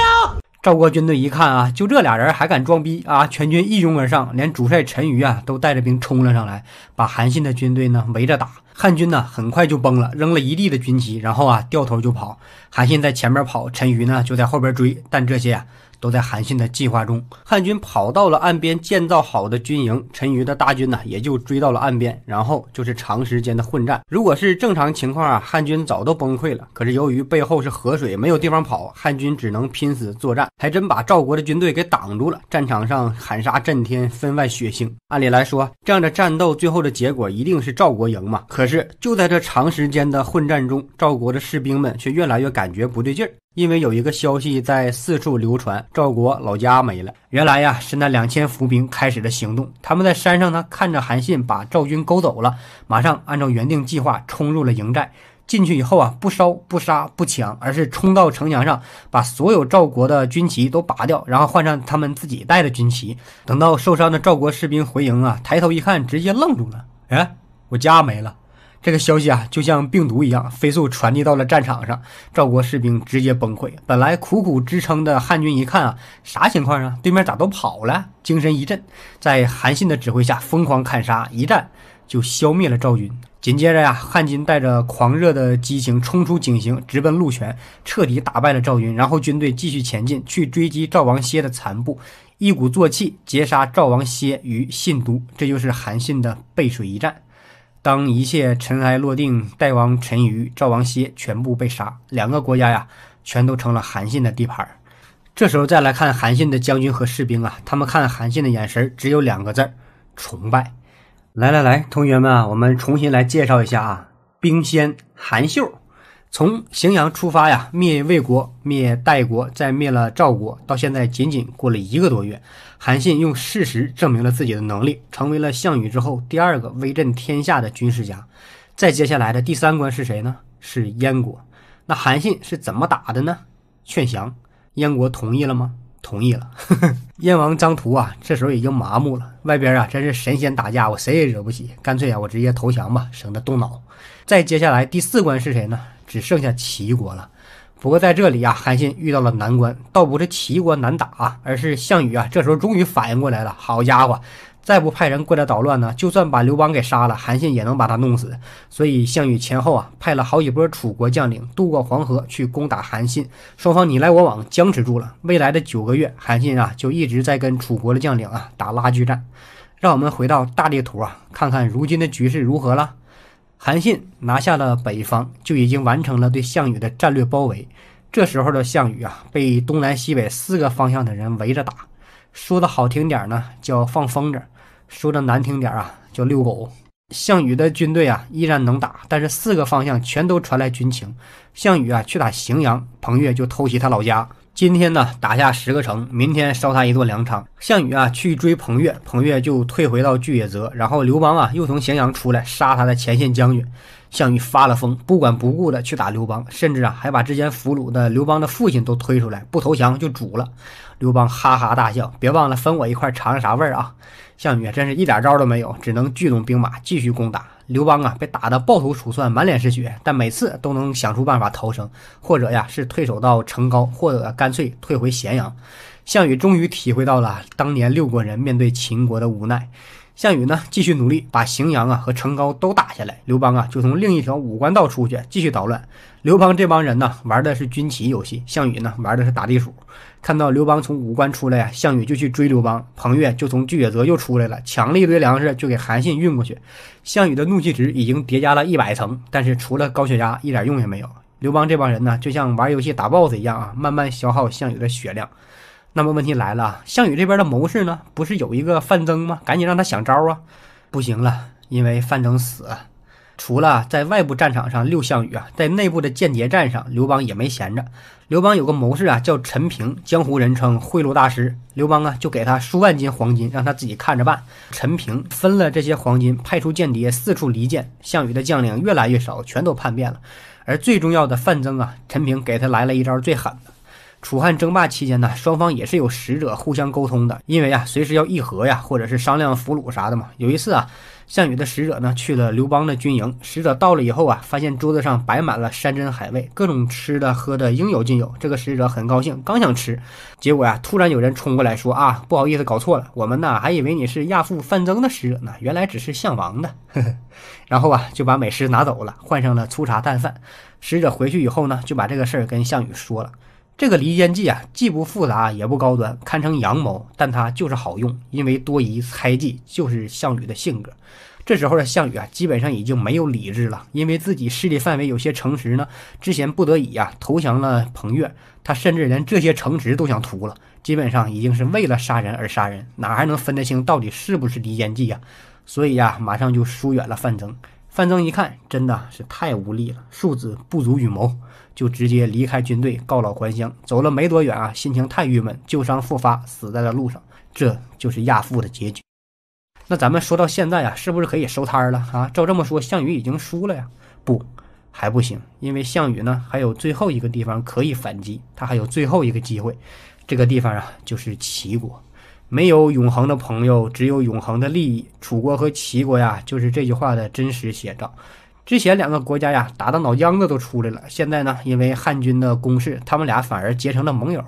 赵国军队一看啊，就这俩人还敢装逼啊！全军一拥而上，连主帅陈馀啊都带着兵冲了上来，把韩信的军队呢围着打。汉军呢很快就崩了，扔了一地的军旗，然后啊掉头就跑。韩信在前面跑，陈馀呢就在后边追。但这些啊。都在韩信的计划中，汉军跑到了岸边建造好的军营，陈馀的大军呢也就追到了岸边，然后就是长时间的混战。如果是正常情况啊，汉军早都崩溃了。可是由于背后是河水，没有地方跑，汉军只能拼死作战，还真把赵国的军队给挡住了。战场上喊杀震天，分外血腥。按理来说，这样的战斗最后的结果一定是赵国赢嘛？可是就在这长时间的混战中，赵国的士兵们却越来越感觉不对劲儿。因为有一个消息在四处流传，赵国老家没了。原来呀，是那两千伏兵开始了行动。他们在山上呢，看着韩信把赵军勾走了，马上按照原定计划冲入了营寨。进去以后啊，不烧、不杀、不抢，而是冲到城墙上，把所有赵国的军旗都拔掉，然后换上他们自己带的军旗。等到受伤的赵国士兵回营啊，抬头一看，直接愣住了：“哎，我家没了。”这个消息啊，就像病毒一样，飞速传递到了战场上，赵国士兵直接崩溃。本来苦苦支撑的汉军一看啊，啥情况啊？对面咋都跑了？精神一振，在韩信的指挥下，疯狂砍杀，一战就消灭了赵军。紧接着呀，汉军带着狂热的激情冲出井陉，直奔鹿泉，彻底打败了赵军。然后军队继续前进，去追击赵王歇的残部，一鼓作气截杀赵王歇于信都。这就是韩信的背水一战。当一切尘埃落定，代王陈余、赵王歇全部被杀，两个国家呀，全都成了韩信的地盘。这时候再来看韩信的将军和士兵啊，他们看韩信的眼神只有两个字：崇拜。来来来，同学们啊，我们重新来介绍一下啊，兵仙韩秀，从荥阳出发呀，灭魏国，灭代国，再灭了赵国，到现在仅仅过了一个多月。韩信用事实证明了自己的能力，成为了项羽之后第二个威震天下的军事家。再接下来的第三关是谁呢？是燕国。那韩信是怎么打的呢？劝降。燕国同意了吗？同意了。燕王张图啊，这时候已经麻木了。外边啊，真是神仙打架，我谁也惹不起，干脆啊，我直接投降吧，省得动脑。再接下来第四关是谁呢？只剩下齐国了。不过在这里啊，韩信遇到了难关，倒不是齐国难打啊，而是项羽啊，这时候终于反应过来了。好家伙，再不派人过来捣乱呢，就算把刘邦给杀了，韩信也能把他弄死。所以项羽前后啊，派了好几波楚国将领渡过黄河去攻打韩信，双方你来我往，僵持住了。未来的九个月，韩信啊，就一直在跟楚国的将领啊打拉锯战。让我们回到大地图啊，看看如今的局势如何了。韩信拿下了北方，就已经完成了对项羽的战略包围。这时候的项羽啊，被东南西北四个方向的人围着打，说的好听点呢，叫放风筝；说的难听点啊，叫遛狗。项羽的军队啊，依然能打，但是四个方向全都传来军情。项羽啊，去打荥阳，彭越就偷袭他老家。今天呢，打下十个城，明天烧他一座粮仓。项羽啊，去追彭越，彭越就退回到巨野泽。然后刘邦啊，又从咸阳出来杀他的前线将军。项羽发了疯，不管不顾的去打刘邦，甚至啊，还把之前俘虏的刘邦的父亲都推出来，不投降就煮了。刘邦哈哈大笑，别忘了分我一块尝尝啥味儿啊！项羽真是一点招都没有，只能聚拢兵马继续攻打。刘邦啊，被打得抱头鼠窜，满脸是血，但每次都能想出办法逃生，或者呀是退守到成皋，或者干脆退回咸阳。项羽终于体会到了当年六国人面对秦国的无奈。项羽呢，继续努力，把荥阳啊和成高都打下来。刘邦啊，就从另一条五官道出去，继续捣乱。刘邦这帮人呢，玩的是军棋游戏；项羽呢，玩的是打地鼠。看到刘邦从武关出来呀，项羽就去追刘邦，彭越就从巨野泽又出来了，抢了一堆粮食就给韩信运过去。项羽的怒气值已经叠加了一百层，但是除了高血压一点用也没有。刘邦这帮人呢，就像玩游戏打 BOSS 一样啊，慢慢消耗项羽的血量。那么问题来了，项羽这边的谋士呢，不是有一个范增吗？赶紧让他想招啊！不行了，因为范增死。除了在外部战场上六项羽啊，在内部的间谍战上，刘邦也没闲着。刘邦有个谋士啊，叫陈平，江湖人称贿赂大师。刘邦啊，就给他数万斤黄金，让他自己看着办。陈平分了这些黄金，派出间谍四处离间，项羽的将领越来越少，全都叛变了。而最重要的范增啊，陈平给他来了一招最狠的。楚汉争霸期间呢，双方也是有使者互相沟通的，因为啊，随时要议和呀，或者是商量俘虏啥的嘛。有一次啊。项羽的使者呢去了刘邦的军营，使者到了以后啊，发现桌子上摆满了山珍海味，各种吃的喝的应有尽有。这个使者很高兴，刚想吃，结果呀，突然有人冲过来说：“啊，不好意思，搞错了，我们呢还以为你是亚父范增的使者呢，原来只是项王的。”呵呵，然后啊，就把美食拿走了，换上了粗茶淡饭。使者回去以后呢，就把这个事儿跟项羽说了。这个离间计啊，既不复杂也不高端，堪称阳谋，但它就是好用，因为多疑猜忌就是项羽的性格。这时候的项羽啊，基本上已经没有理智了，因为自己势力范围有些城池呢，之前不得已啊投降了彭越，他甚至连这些城池都想屠了，基本上已经是为了杀人而杀人，哪还能分得清到底是不是离间计啊？所以啊，马上就疏远了范增。范增一看，真的是太无力了，庶子不足与谋，就直接离开军队，告老还乡。走了没多远啊，心情太郁闷，旧伤复发，死在了路上。这就是亚父的结局。那咱们说到现在啊，是不是可以收摊了啊？照这么说，项羽已经输了呀？不，还不行，因为项羽呢，还有最后一个地方可以反击，他还有最后一个机会。这个地方啊，就是齐国。没有永恒的朋友，只有永恒的利益。楚国和齐国呀，就是这句话的真实写照。之前两个国家呀，打的脑浆子都出来了。现在呢，因为汉军的攻势，他们俩反而结成了盟友。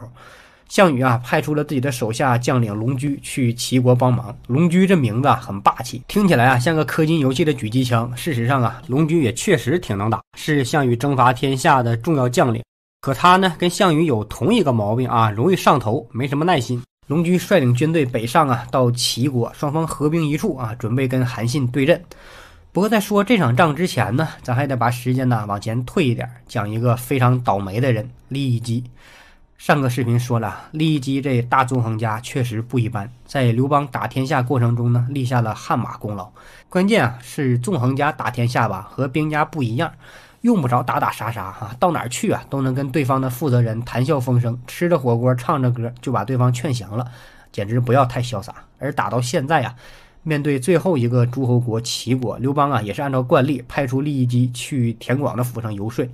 项羽啊，派出了自己的手下将领龙驹去齐国帮忙。龙驹这名字很霸气，听起来啊像个氪金游戏的狙击枪。事实上啊，龙驹也确实挺能打，是项羽征伐天下的重要将领。可他呢，跟项羽有同一个毛病啊，容易上头，没什么耐心。龙驹率领军队北上啊，到齐国，双方合兵一处啊，准备跟韩信对阵。不过，在说这场仗之前呢，咱还得把时间呢往前退一点，讲一个非常倒霉的人——利益姬。上个视频说了，利益姬这大纵横家确实不一般，在刘邦打天下过程中呢，立下了汗马功劳。关键啊，是纵横家打天下吧，和兵家不一样。用不着打打杀杀哈，到哪儿去啊都能跟对方的负责人谈笑风生，吃着火锅唱着歌就把对方劝降了，简直不要太潇洒。而打到现在啊，面对最后一个诸侯国齐国，刘邦啊也是按照惯例派出利益机去田广的府上游说。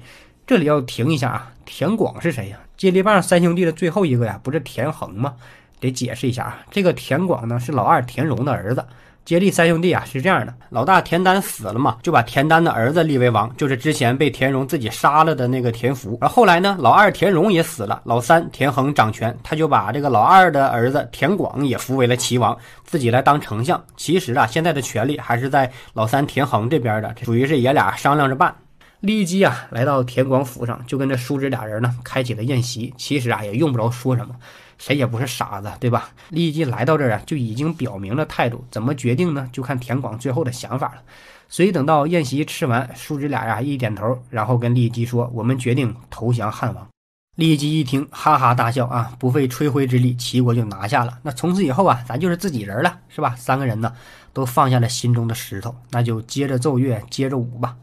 这里要停一下啊，田广是谁呀？接力棒三兄弟的最后一个呀，不是田横吗？得解释一下啊，这个田广呢是老二田荣的儿子。接力三兄弟啊，是这样的，老大田丹死了嘛，就把田丹的儿子立为王，就是之前被田荣自己杀了的那个田福。而后来呢，老二田荣也死了，老三田恒掌权，他就把这个老二的儿子田广也扶为了齐王，自己来当丞相。其实啊，现在的权力还是在老三田恒这边的，属于是爷俩商量着办。立即啊，来到田广府上，就跟这叔侄俩人呢，开启了宴席。其实啊，也用不着说什么。谁也不是傻子，对吧？立即来到这儿啊，就已经表明了态度。怎么决定呢？就看田广最后的想法了。所以等到宴席吃完，叔侄俩呀一点头，然后跟立即说：“我们决定投降汉王。”立即一听，哈哈大笑啊！不费吹灰之力，齐国就拿下了。那从此以后啊，咱就是自己人了，是吧？三个人呢都放下了心中的石头，那就接着奏乐，接着舞吧。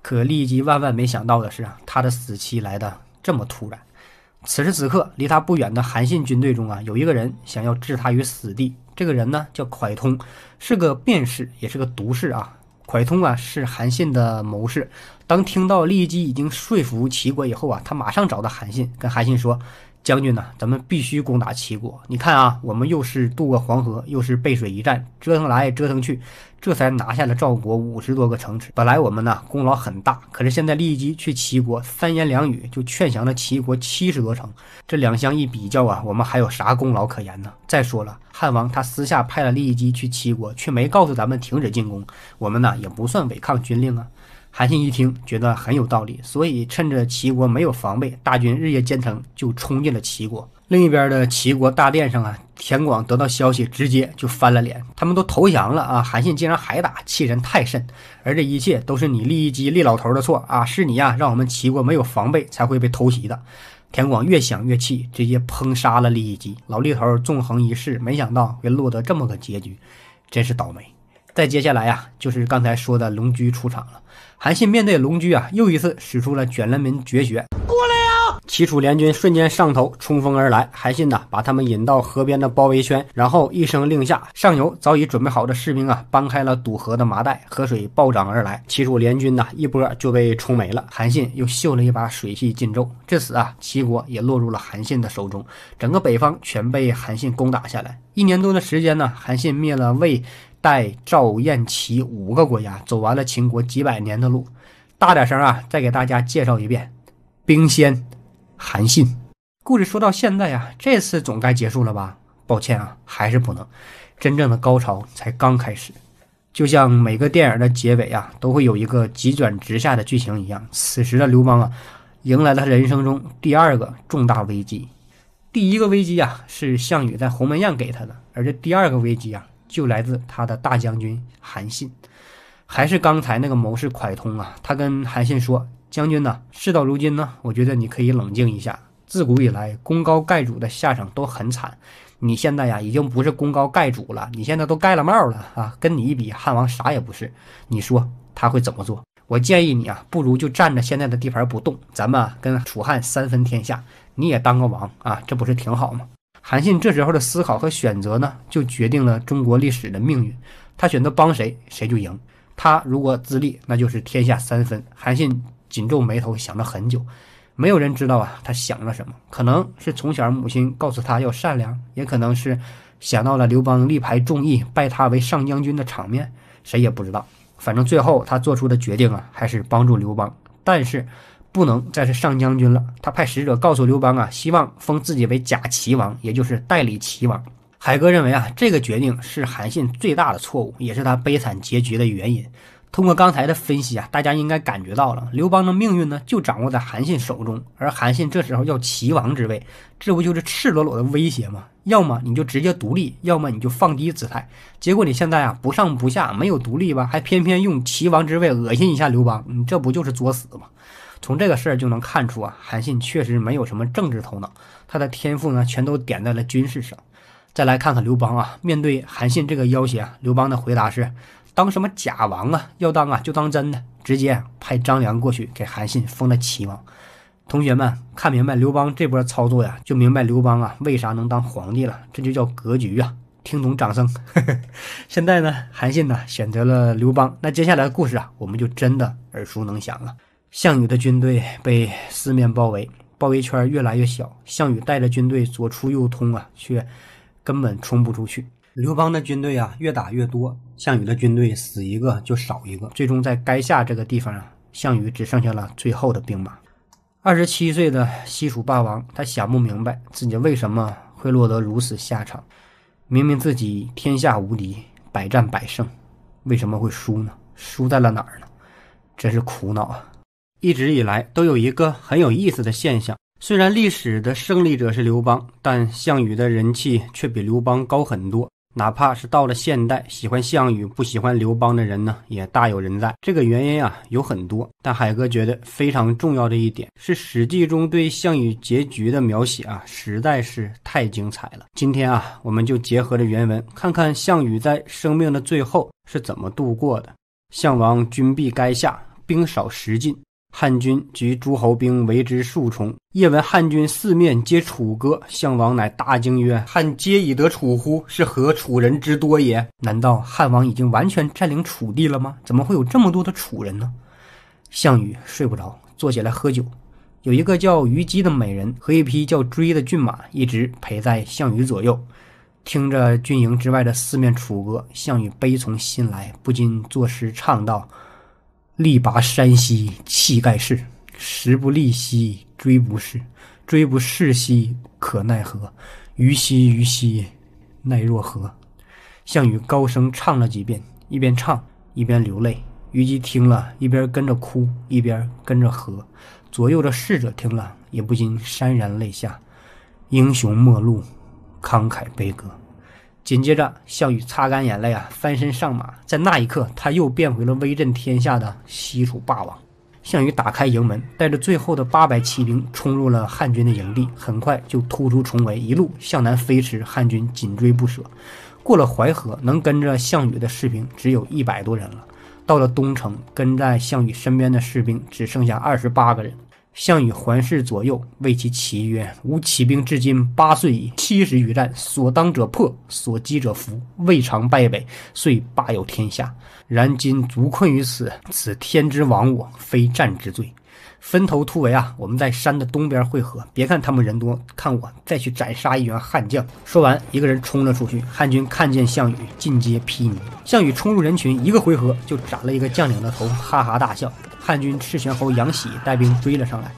可立即万万没想到的是啊，他的死期来的这么突然。此时此刻，离他不远的韩信军队中啊，有一个人想要置他于死地。这个人呢，叫蒯通，是个辩士，也是个毒士啊。蒯通啊，是韩信的谋士。当听到骊姬已经说服齐国以后啊，他马上找到韩信，跟韩信说。将军呢？咱们必须攻打齐国。你看啊，我们又是渡过黄河，又是背水一战，折腾来折腾去，这才拿下了赵国五十多个城池。本来我们呢功劳很大，可是现在利即去齐国，三言两语就劝降了齐国七十多城。这两相一比较啊，我们还有啥功劳可言呢？再说了，汉王他私下派了利即去齐国，却没告诉咱们停止进攻，我们呢也不算违抗军令啊。韩信一听，觉得很有道理，所以趁着齐国没有防备，大军日夜兼程，就冲进了齐国。另一边的齐国大殿上啊，田广得到消息，直接就翻了脸。他们都投降了啊，韩信竟然还打，气人太甚！而这一切都是你利益基利老头的错啊，是你呀，让我们齐国没有防备，才会被偷袭的。田广越想越气，直接烹杀了利益基。老利头纵横一世，没想到会落得这么个结局，真是倒霉。再接下来呀，就是刚才说的龙驹出场了。韩信面对龙驹啊，又一次使出了卷帘门绝学。过来呀！齐楚联军瞬间上头，冲锋而来。韩信呢，把他们引到河边的包围圈，然后一声令下，上游早已准备好的士兵啊，搬开了堵河的麻袋，河水暴涨而来。齐楚联军呢，一波就被冲没了。韩信又秀了一把水系禁咒，至此啊，齐国也落入了韩信的手中，整个北方全被韩信攻打下来。一年多的时间呢，韩信灭了魏。在赵燕齐五个国家走完了秦国几百年的路，大点声啊！再给大家介绍一遍：兵仙韩信。故事说到现在啊，这次总该结束了吧？抱歉啊，还是不能。真正的高潮才刚开始，就像每个电影的结尾啊，都会有一个急转直下的剧情一样。此时的刘邦啊，迎来了他人生中第二个重大危机。第一个危机啊，是项羽在鸿门宴给他的，而这第二个危机啊。就来自他的大将军韩信，还是刚才那个谋士蒯通啊。他跟韩信说：“将军呢，事到如今呢，我觉得你可以冷静一下。自古以来，功高盖主的下场都很惨。你现在呀，已经不是功高盖主了，你现在都盖了帽了啊！跟你一比，汉王啥也不是。你说他会怎么做？我建议你啊，不如就占着现在的地盘不动，咱们跟楚汉三分天下，你也当个王啊，这不是挺好吗？”韩信这时候的思考和选择呢，就决定了中国历史的命运。他选择帮谁，谁就赢。他如果自立，那就是天下三分。韩信紧皱眉头，想了很久，没有人知道啊，他想了什么。可能是从小母亲告诉他要善良，也可能是想到了刘邦力排众议拜他为上将军的场面。谁也不知道，反正最后他做出的决定啊，还是帮助刘邦。但是。不能再是上将军了。他派使者告诉刘邦啊，希望封自己为假齐王，也就是代理齐王。海哥认为啊，这个决定是韩信最大的错误，也是他悲惨结局的原因。通过刚才的分析啊，大家应该感觉到了，刘邦的命运呢就掌握在韩信手中。而韩信这时候要齐王之位，这不就是赤裸裸的威胁吗？要么你就直接独立，要么你就放低姿态。结果你现在啊不上不下，没有独立吧，还偏偏用齐王之位恶心一下刘邦，你这不就是作死吗？从这个事儿就能看出啊，韩信确实没有什么政治头脑，他的天赋呢全都点在了军事上。再来看看刘邦啊，面对韩信这个要挟，刘邦的回答是：当什么假王啊？要当啊就当真的，直接派张良过去给韩信封了齐王。同学们看明白刘邦这波操作呀，就明白刘邦啊为啥能当皇帝了，这就叫格局啊！听懂掌声。现在呢，韩信呢选择了刘邦，那接下来的故事啊，我们就真的耳熟能详了。项羽的军队被四面包围，包围圈越来越小。项羽带着军队左出右通啊，却根本冲不出去。刘邦的军队啊，越打越多。项羽的军队死一个就少一个，最终在垓下这个地方啊，项羽只剩下了最后的兵马。二十七岁的西楚霸王，他想不明白自己为什么会落得如此下场。明明自己天下无敌，百战百胜，为什么会输呢？输在了哪儿呢？真是苦恼啊！一直以来都有一个很有意思的现象，虽然历史的胜利者是刘邦，但项羽的人气却比刘邦高很多。哪怕是到了现代，喜欢项羽不喜欢刘邦的人呢，也大有人在。这个原因啊有很多，但海哥觉得非常重要的一点是《史记》中对项羽结局的描写啊实在是太精彩了。今天啊，我们就结合着原文，看看项羽在生命的最后是怎么度过的。项王军必垓下，兵少食尽。汉军及诸侯兵为之数重。夜闻汉军四面皆楚歌，项王乃大惊曰：“汉皆已得楚乎？是何楚人之多也？难道汉王已经完全占领楚地了吗？怎么会有这么多的楚人呢？”项羽睡不着，坐起来喝酒。有一个叫虞姬的美人和一匹叫骓的骏马一直陪在项羽左右，听着军营之外的四面楚歌，项羽悲从心来，不禁作诗唱道。力拔山兮气盖世，时不利兮骓不逝，骓不逝兮可奈何，虞兮虞兮奈若何！项羽高声唱了几遍，一边唱一边流泪。虞姬听了一边跟着哭，一边跟着和。左右的侍者听了也不禁潸然泪下。英雄末路，慷慨悲歌。紧接着，项羽擦干眼泪啊，翻身上马。在那一刻，他又变回了威震天下的西楚霸王。项羽打开营门，带着最后的八百骑兵冲入了汉军的营地，很快就突出重围，一路向南飞驰。汉军紧追不舍。过了淮河，能跟着项羽的士兵只有一百多人了。到了东城，跟在项羽身边的士兵只剩下二十八个人。项羽环视左右，谓其奇曰：“吾起兵至今八岁矣，七十余战，所当者破，所击者服，未尝败北，遂霸有天下。然今足困于此，此天之亡我，非战之罪。”分头突围啊！我们在山的东边汇合。别看他们人多，看我再去斩杀一员悍将。说完，一个人冲了出去。汉军看见项羽，尽皆披靡。项羽冲入人群，一个回合就斩了一个将领的头，哈哈大笑。汉军赤泉侯杨喜带兵追了上来，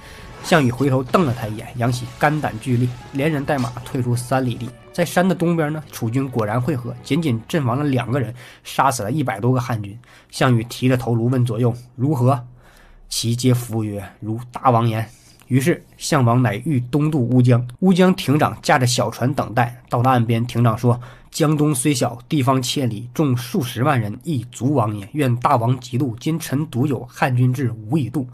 项羽回头瞪了他一眼，杨喜肝胆俱裂，连人带马退出三里地。在山的东边呢，楚军果然汇合，仅仅阵亡了两个人，杀死了一百多个汉军。项羽提着头颅问左右：“如何？”其皆服曰：“如大王言。”于是，项王乃欲东渡乌江。乌江亭长驾着小船等待。到了岸边，亭长说：“江东虽小，地方千里，众数十万人，亦足王也。愿大王即渡。今臣独有汉军至，无以渡。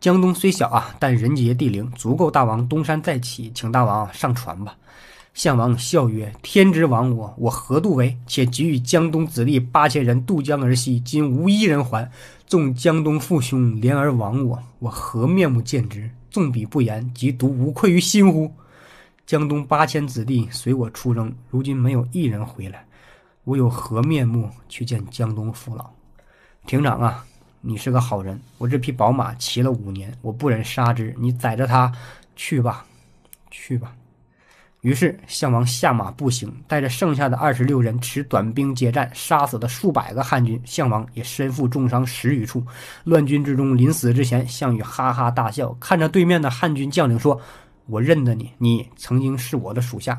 江东虽小啊，但人杰地灵，足够大王东山再起。请大王上船吧。”项王笑曰：“天之亡我，我何度为？且给予江东子弟八千人渡江而西，今无一人还，纵江东父兄怜而亡我，我何面目见之？”纵笔不言，即独无愧于心乎？江东八千子弟随我出征，如今没有一人回来，我有何面目去见江东父老？亭长啊，你是个好人。我这匹宝马骑了五年，我不忍杀之，你载着它去吧，去吧。于是，项王下马步行，带着剩下的二十六人，持短兵接战，杀死了数百个汉军。项王也身负重伤，十余处。乱军之中，临死之前，项羽哈哈大笑，看着对面的汉军将领说：“我认得你，你曾经是我的属下。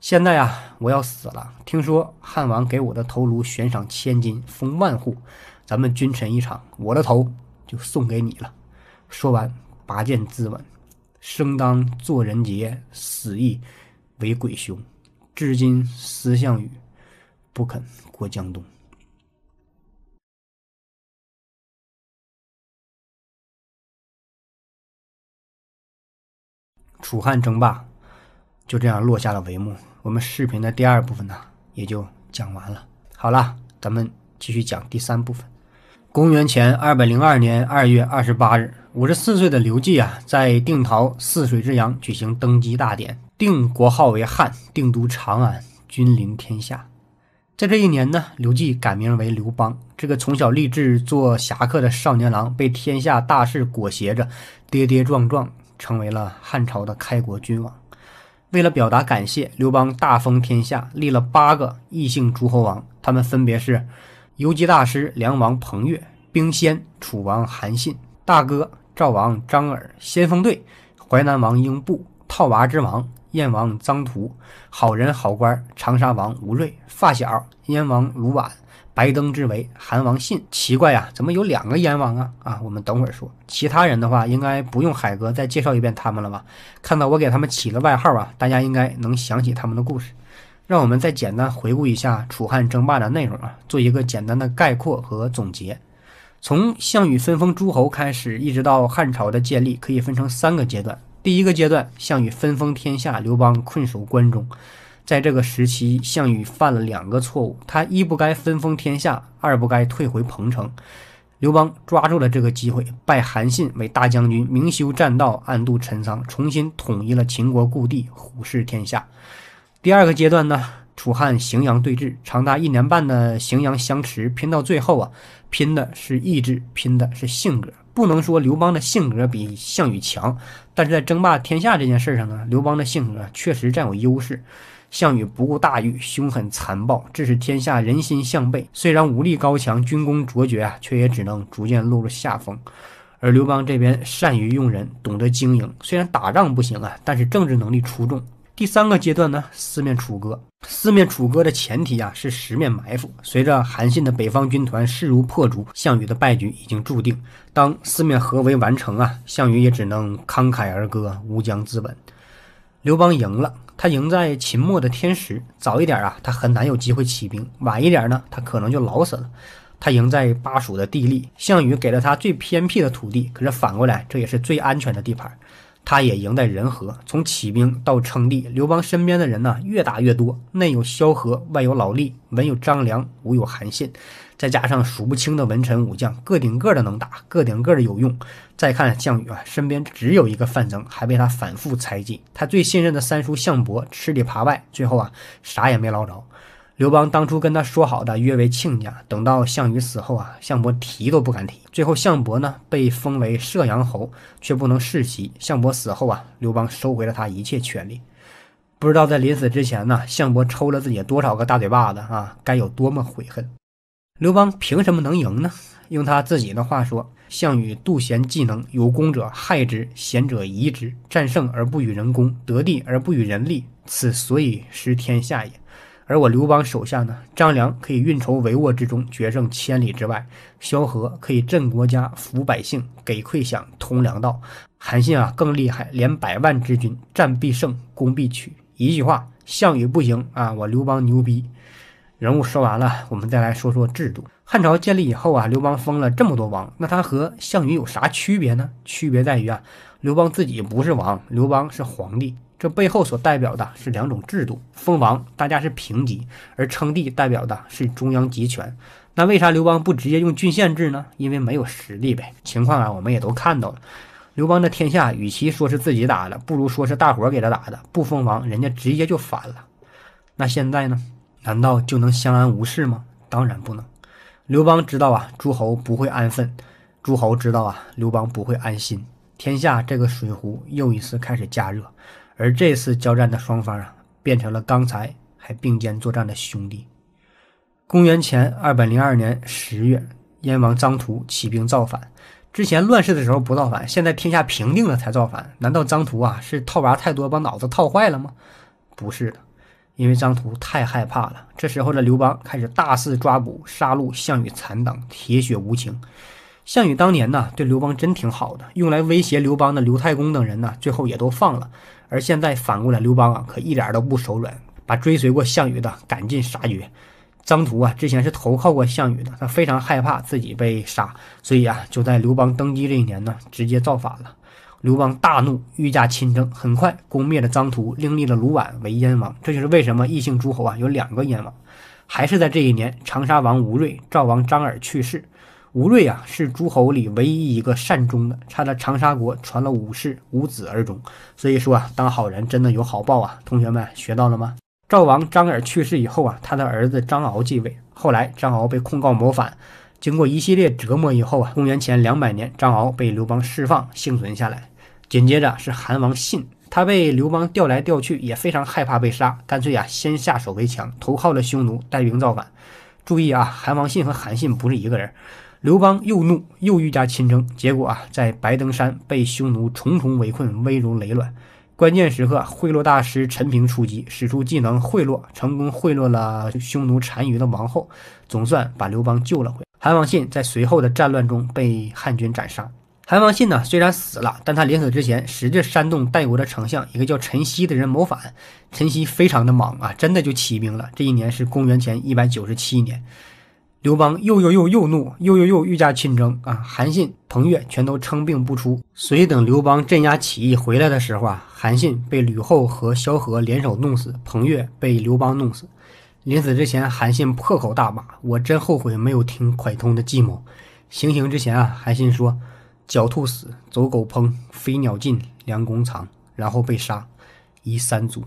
现在啊，我要死了。听说汉王给我的头颅悬赏千金，封万户。咱们君臣一场，我的头就送给你了。”说完，拔剑自刎。生当作人杰，死亦。为鬼雄，至今思项羽，不肯过江东。楚汉争霸就这样落下了帷幕。我们视频的第二部分呢，也就讲完了。好了，咱们继续讲第三部分。公元前二百零二年二月二十八日，五十四岁的刘季啊，在定陶泗水之阳举行登基大典。定国号为汉，定都长安，君临天下。在这一年呢，刘季改名为刘邦。这个从小立志做侠客的少年郎，被天下大势裹挟着，跌跌撞撞，成为了汉朝的开国君王。为了表达感谢，刘邦大封天下，立了八个异姓诸侯王，他们分别是游击大师梁王彭越、兵仙楚王韩信、大哥赵王张耳、先锋队淮南王英布、套娃之王。燕王张荼，好人好官；长沙王吴瑞，发小；燕王卢绾，白登之为韩王信，奇怪啊，怎么有两个燕王啊？啊，我们等会儿说。其他人的话，应该不用海哥再介绍一遍他们了吧？看到我给他们起了外号啊，大家应该能想起他们的故事。让我们再简单回顾一下楚汉争霸的内容啊，做一个简单的概括和总结。从项羽分封诸侯开始，一直到汉朝的建立，可以分成三个阶段。第一个阶段，项羽分封天下，刘邦困守关中。在这个时期，项羽犯了两个错误：他一不该分封天下，二不该退回彭城。刘邦抓住了这个机会，拜韩信为大将军，明修栈道，暗度陈仓，重新统一了秦国故地，虎视天下。第二个阶段呢，楚汉荥阳对峙，长达一年半的荥阳相持，拼到最后啊，拼的是意志，拼的是性格。不能说刘邦的性格比项羽强，但是在争霸天下这件事上呢，刘邦的性格确实占有优势。项羽不顾大欲，凶狠残暴，致使天下人心向背。虽然武力高强，军功卓绝啊，却也只能逐渐落入下风。而刘邦这边善于用人，懂得经营，虽然打仗不行啊，但是政治能力出众。第三个阶段呢，四面楚歌。四面楚歌的前提啊，是十面埋伏。随着韩信的北方军团势如破竹，项羽的败局已经注定。当四面合围完成啊，项羽也只能慷慨而歌，乌江自刎。刘邦赢了，他赢在秦末的天时，早一点啊，他很难有机会起兵；晚一点呢，他可能就老死了。他赢在巴蜀的地利，项羽给了他最偏僻的土地，可是反过来，这也是最安全的地盘。他也赢在人和，从起兵到称帝，刘邦身边的人呢越打越多，内有萧何，外有老吏，文有张良，武有韩信，再加上数不清的文臣武将，个顶个的能打，个顶个的有用。再看项羽啊，身边只有一个范增，还被他反复猜忌，他最信任的三叔项伯吃里扒外，最后啊啥也没捞着。刘邦当初跟他说好的约为亲家，等到项羽死后啊，项伯提都不敢提。最后，项伯呢被封为射阳侯，却不能世袭。项伯死后啊，刘邦收回了他一切权利。不知道在临死之前呢，项伯抽了自己多少个大嘴巴子啊，该有多么悔恨。刘邦凭什么能赢呢？用他自己的话说：“项羽妒贤嫉能，有功者害之，贤者疑之。战胜而不与人功，得地而不与人利，此所以失天下也。”而我刘邦手下呢，张良可以运筹帷幄之中，决胜千里之外；萧何可以镇国家、抚百姓、给馈饷、通粮道；韩信啊更厉害，连百万之军，战必胜，攻必取。一句话，项羽不行啊，我刘邦牛逼。人物说完了，我们再来说说制度。汉朝建立以后啊，刘邦封了这么多王，那他和项羽有啥区别呢？区别在于啊，刘邦自己不是王，刘邦是皇帝。这背后所代表的是两种制度：封王，大家是平级；而称帝代表的是中央集权。那为啥刘邦不直接用郡县制呢？因为没有实力呗。情况啊，我们也都看到了。刘邦的天下，与其说是自己打的，不如说是大伙给他打的。不封王，人家直接就反了。那现在呢？难道就能相安无事吗？当然不能。刘邦知道啊，诸侯不会安分；诸侯知道啊，刘邦不会安心。天下这个水壶又一次开始加热。而这次交战的双方啊，变成了刚才还并肩作战的兄弟。公元前二百零二年十月，燕王张荼起兵造反。之前乱世的时候不造反，现在天下平定了才造反。难道张荼啊是套娃太多，把脑子套坏了吗？不是的，因为张荼太害怕了。这时候的刘邦开始大肆抓捕、杀戮项羽残党，铁血无情。项羽当年呢对刘邦真挺好的，用来威胁刘邦的刘太公等人呢，最后也都放了。而现在反过来，刘邦啊可一点都不手软，把追随过项羽的赶尽杀绝。张图啊之前是投靠过项羽的，他非常害怕自己被杀，所以啊就在刘邦登基这一年呢，直接造反了。刘邦大怒，御驾亲征，很快攻灭了张图，另立了卢绾为燕王。这就是为什么异姓诸侯啊有两个燕王。还是在这一年，长沙王吴瑞、赵王张耳去世。吴瑞啊，是诸侯里唯一一个善终的，他的长沙国传了五世无子而终。所以说啊，当好人真的有好报啊！同学们学到了吗？赵王张耳去世以后啊，他的儿子张敖继位。后来张敖被控告谋反，经过一系列折磨以后啊，公元前两百年，张敖被刘邦释放，幸存下来。紧接着是韩王信，他被刘邦调来调去，也非常害怕被杀，干脆啊，先下手为强，投靠了匈奴，带兵造反。注意啊，韩王信和韩信不是一个人。刘邦又怒又欲加亲征，结果啊，在白登山被匈奴重重围困，危如累卵。关键时刻，贿赂大师陈平出击，使出技能贿赂，成功贿赂了匈奴单于的王后，总算把刘邦救了回来。韩王信在随后的战乱中被汉军斩杀。韩王信呢，虽然死了，但他临死之前使劲煽动代国的丞相一个叫陈豨的人谋反。陈豨非常的莽啊，真的就起兵了。这一年是公元前一百九十七年。刘邦又又又又怒，又又又御驾亲征啊！韩信、彭越全都称病不出。所以等刘邦镇压起义回来的时候啊，韩信被吕后和萧何联手弄死，彭越被刘邦弄死。临死之前，韩信破口大骂：“我真后悔没有听蒯通的计谋。”行刑之前啊，韩信说：“狡兔死，走狗烹；飞鸟尽，良弓藏。”然后被杀，夷三族。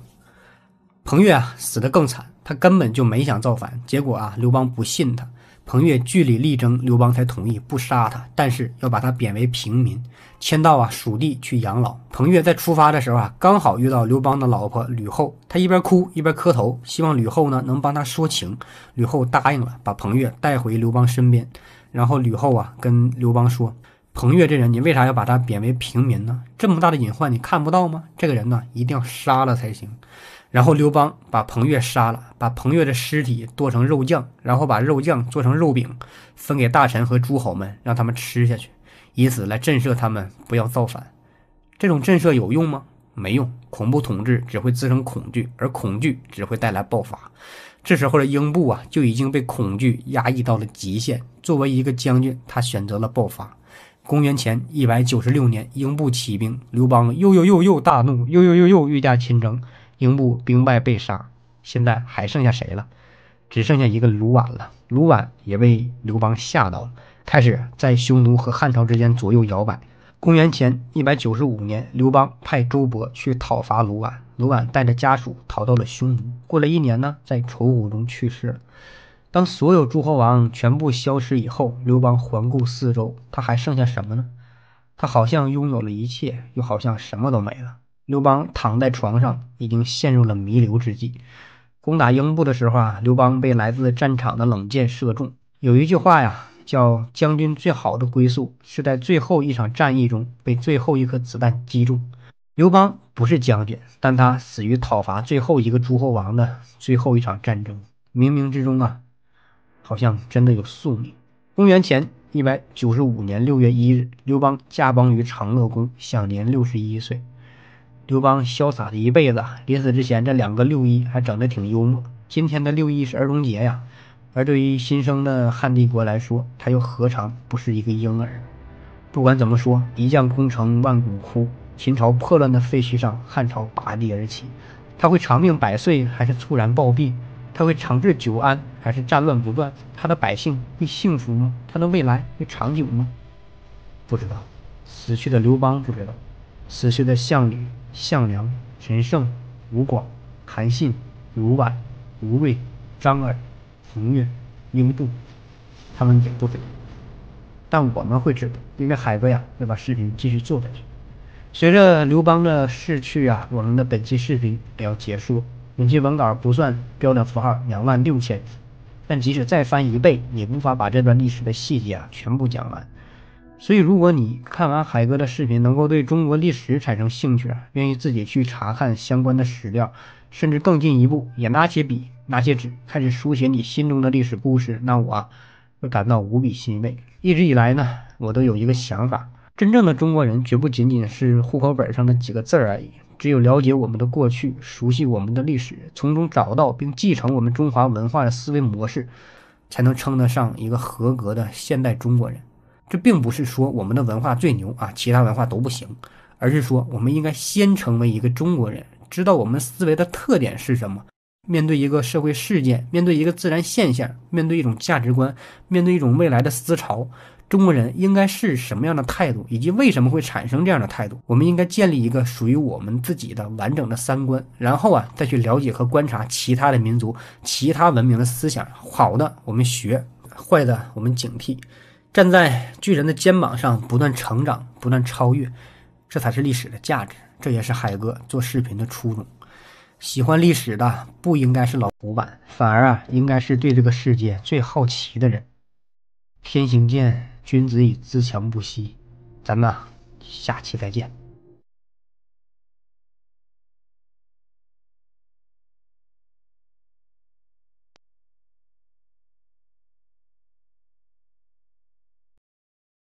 彭越啊，死得更惨，他根本就没想造反，结果啊，刘邦不信他。彭越据理力争，刘邦才同意不杀他，但是要把他贬为平民，迁到啊蜀地去养老。彭越在出发的时候啊，刚好遇到刘邦的老婆吕后，他一边哭一边磕头，希望吕后呢能帮他说情。吕后答应了，把彭越带回刘邦身边。然后吕后啊跟刘邦说：“彭越这人，你为啥要把他贬为平民呢？这么大的隐患，你看不到吗？这个人呢，一定要杀了才行。”然后刘邦把彭越杀了，把彭越的尸体剁成肉酱，然后把肉酱做成肉饼，分给大臣和诸侯们，让他们吃下去，以此来震慑他们，不要造反。这种震慑有用吗？没用，恐怖统治只会滋生恐惧，而恐惧只会带来爆发。这时候的英布啊，就已经被恐惧压抑到了极限。作为一个将军，他选择了爆发。公元前一百九十六年，英布起兵，刘邦又又又又大怒，又又又又御驾亲征。英布兵败被杀，现在还剩下谁了？只剩下一个卢绾了。卢绾也被刘邦吓到了，开始在匈奴和汉朝之间左右摇摆。公元前一百九十五年，刘邦派周勃去讨伐卢绾，卢绾带着家属逃到了匈奴。过了一年呢，在楚武中去世了。当所有诸侯王全部消失以后，刘邦环顾四周，他还剩下什么呢？他好像拥有了一切，又好像什么都没了。刘邦躺在床上，已经陷入了弥留之际。攻打英布的时候啊，刘邦被来自战场的冷箭射中。有一句话呀，叫“将军最好的归宿是在最后一场战役中被最后一颗子弹击中”。刘邦不是将军，但他死于讨伐最后一个诸侯王的最后一场战争。冥冥之中啊，好像真的有宿命。公元前一百九十五年六月一日，刘邦驾崩于长乐宫，享年六十一岁。刘邦潇洒的一辈子，临死之前这两个六一还整得挺幽默。今天的六一是儿童节呀，而对于新生的汉帝国来说，他又何尝不是一个婴儿？不管怎么说，一将功成万骨枯，秦朝破乱的废墟上，汉朝拔地而起。他会长命百岁还是猝然暴毙？他会长治久安还是战乱不断？他的百姓会幸福吗？他的未来会长久吗？不知道，死去的刘邦不知道，死去的项羽。项梁、陈胜、吴广、韩信、卢绾、吴魏、张耳、彭越、英布，他们也不在。但我们会知道，因为海哥呀会把视频继续做下去。随着刘邦的逝去啊，我们的本期视频也要结束。本期文稿不算标点符号两万六千字，但即使再翻一倍，也无法把这段历史的细节啊全部讲完。所以，如果你看完海哥的视频，能够对中国历史产生兴趣，愿意自己去查看相关的史料，甚至更进一步，也拿起笔、拿起纸，开始书写你心中的历史故事，那我会感到无比欣慰。一直以来呢，我都有一个想法：真正的中国人绝不仅仅是户口本上的几个字而已。只有了解我们的过去，熟悉我们的历史，从中找到并继承我们中华文化的思维模式，才能称得上一个合格的现代中国人。这并不是说我们的文化最牛啊，其他文化都不行，而是说我们应该先成为一个中国人，知道我们思维的特点是什么。面对一个社会事件，面对一个自然现象，面对一种价值观，面对一种未来的思潮，中国人应该是什么样的态度，以及为什么会产生这样的态度？我们应该建立一个属于我们自己的完整的三观，然后啊，再去了解和观察其他的民族、其他文明的思想。好的，我们学；坏的，我们警惕。站在巨人的肩膀上，不断成长，不断超越，这才是历史的价值。这也是海哥做视频的初衷。喜欢历史的，不应该是老古板，反而啊，应该是对这个世界最好奇的人。天行健，君子以自强不息。咱们啊、下期再见。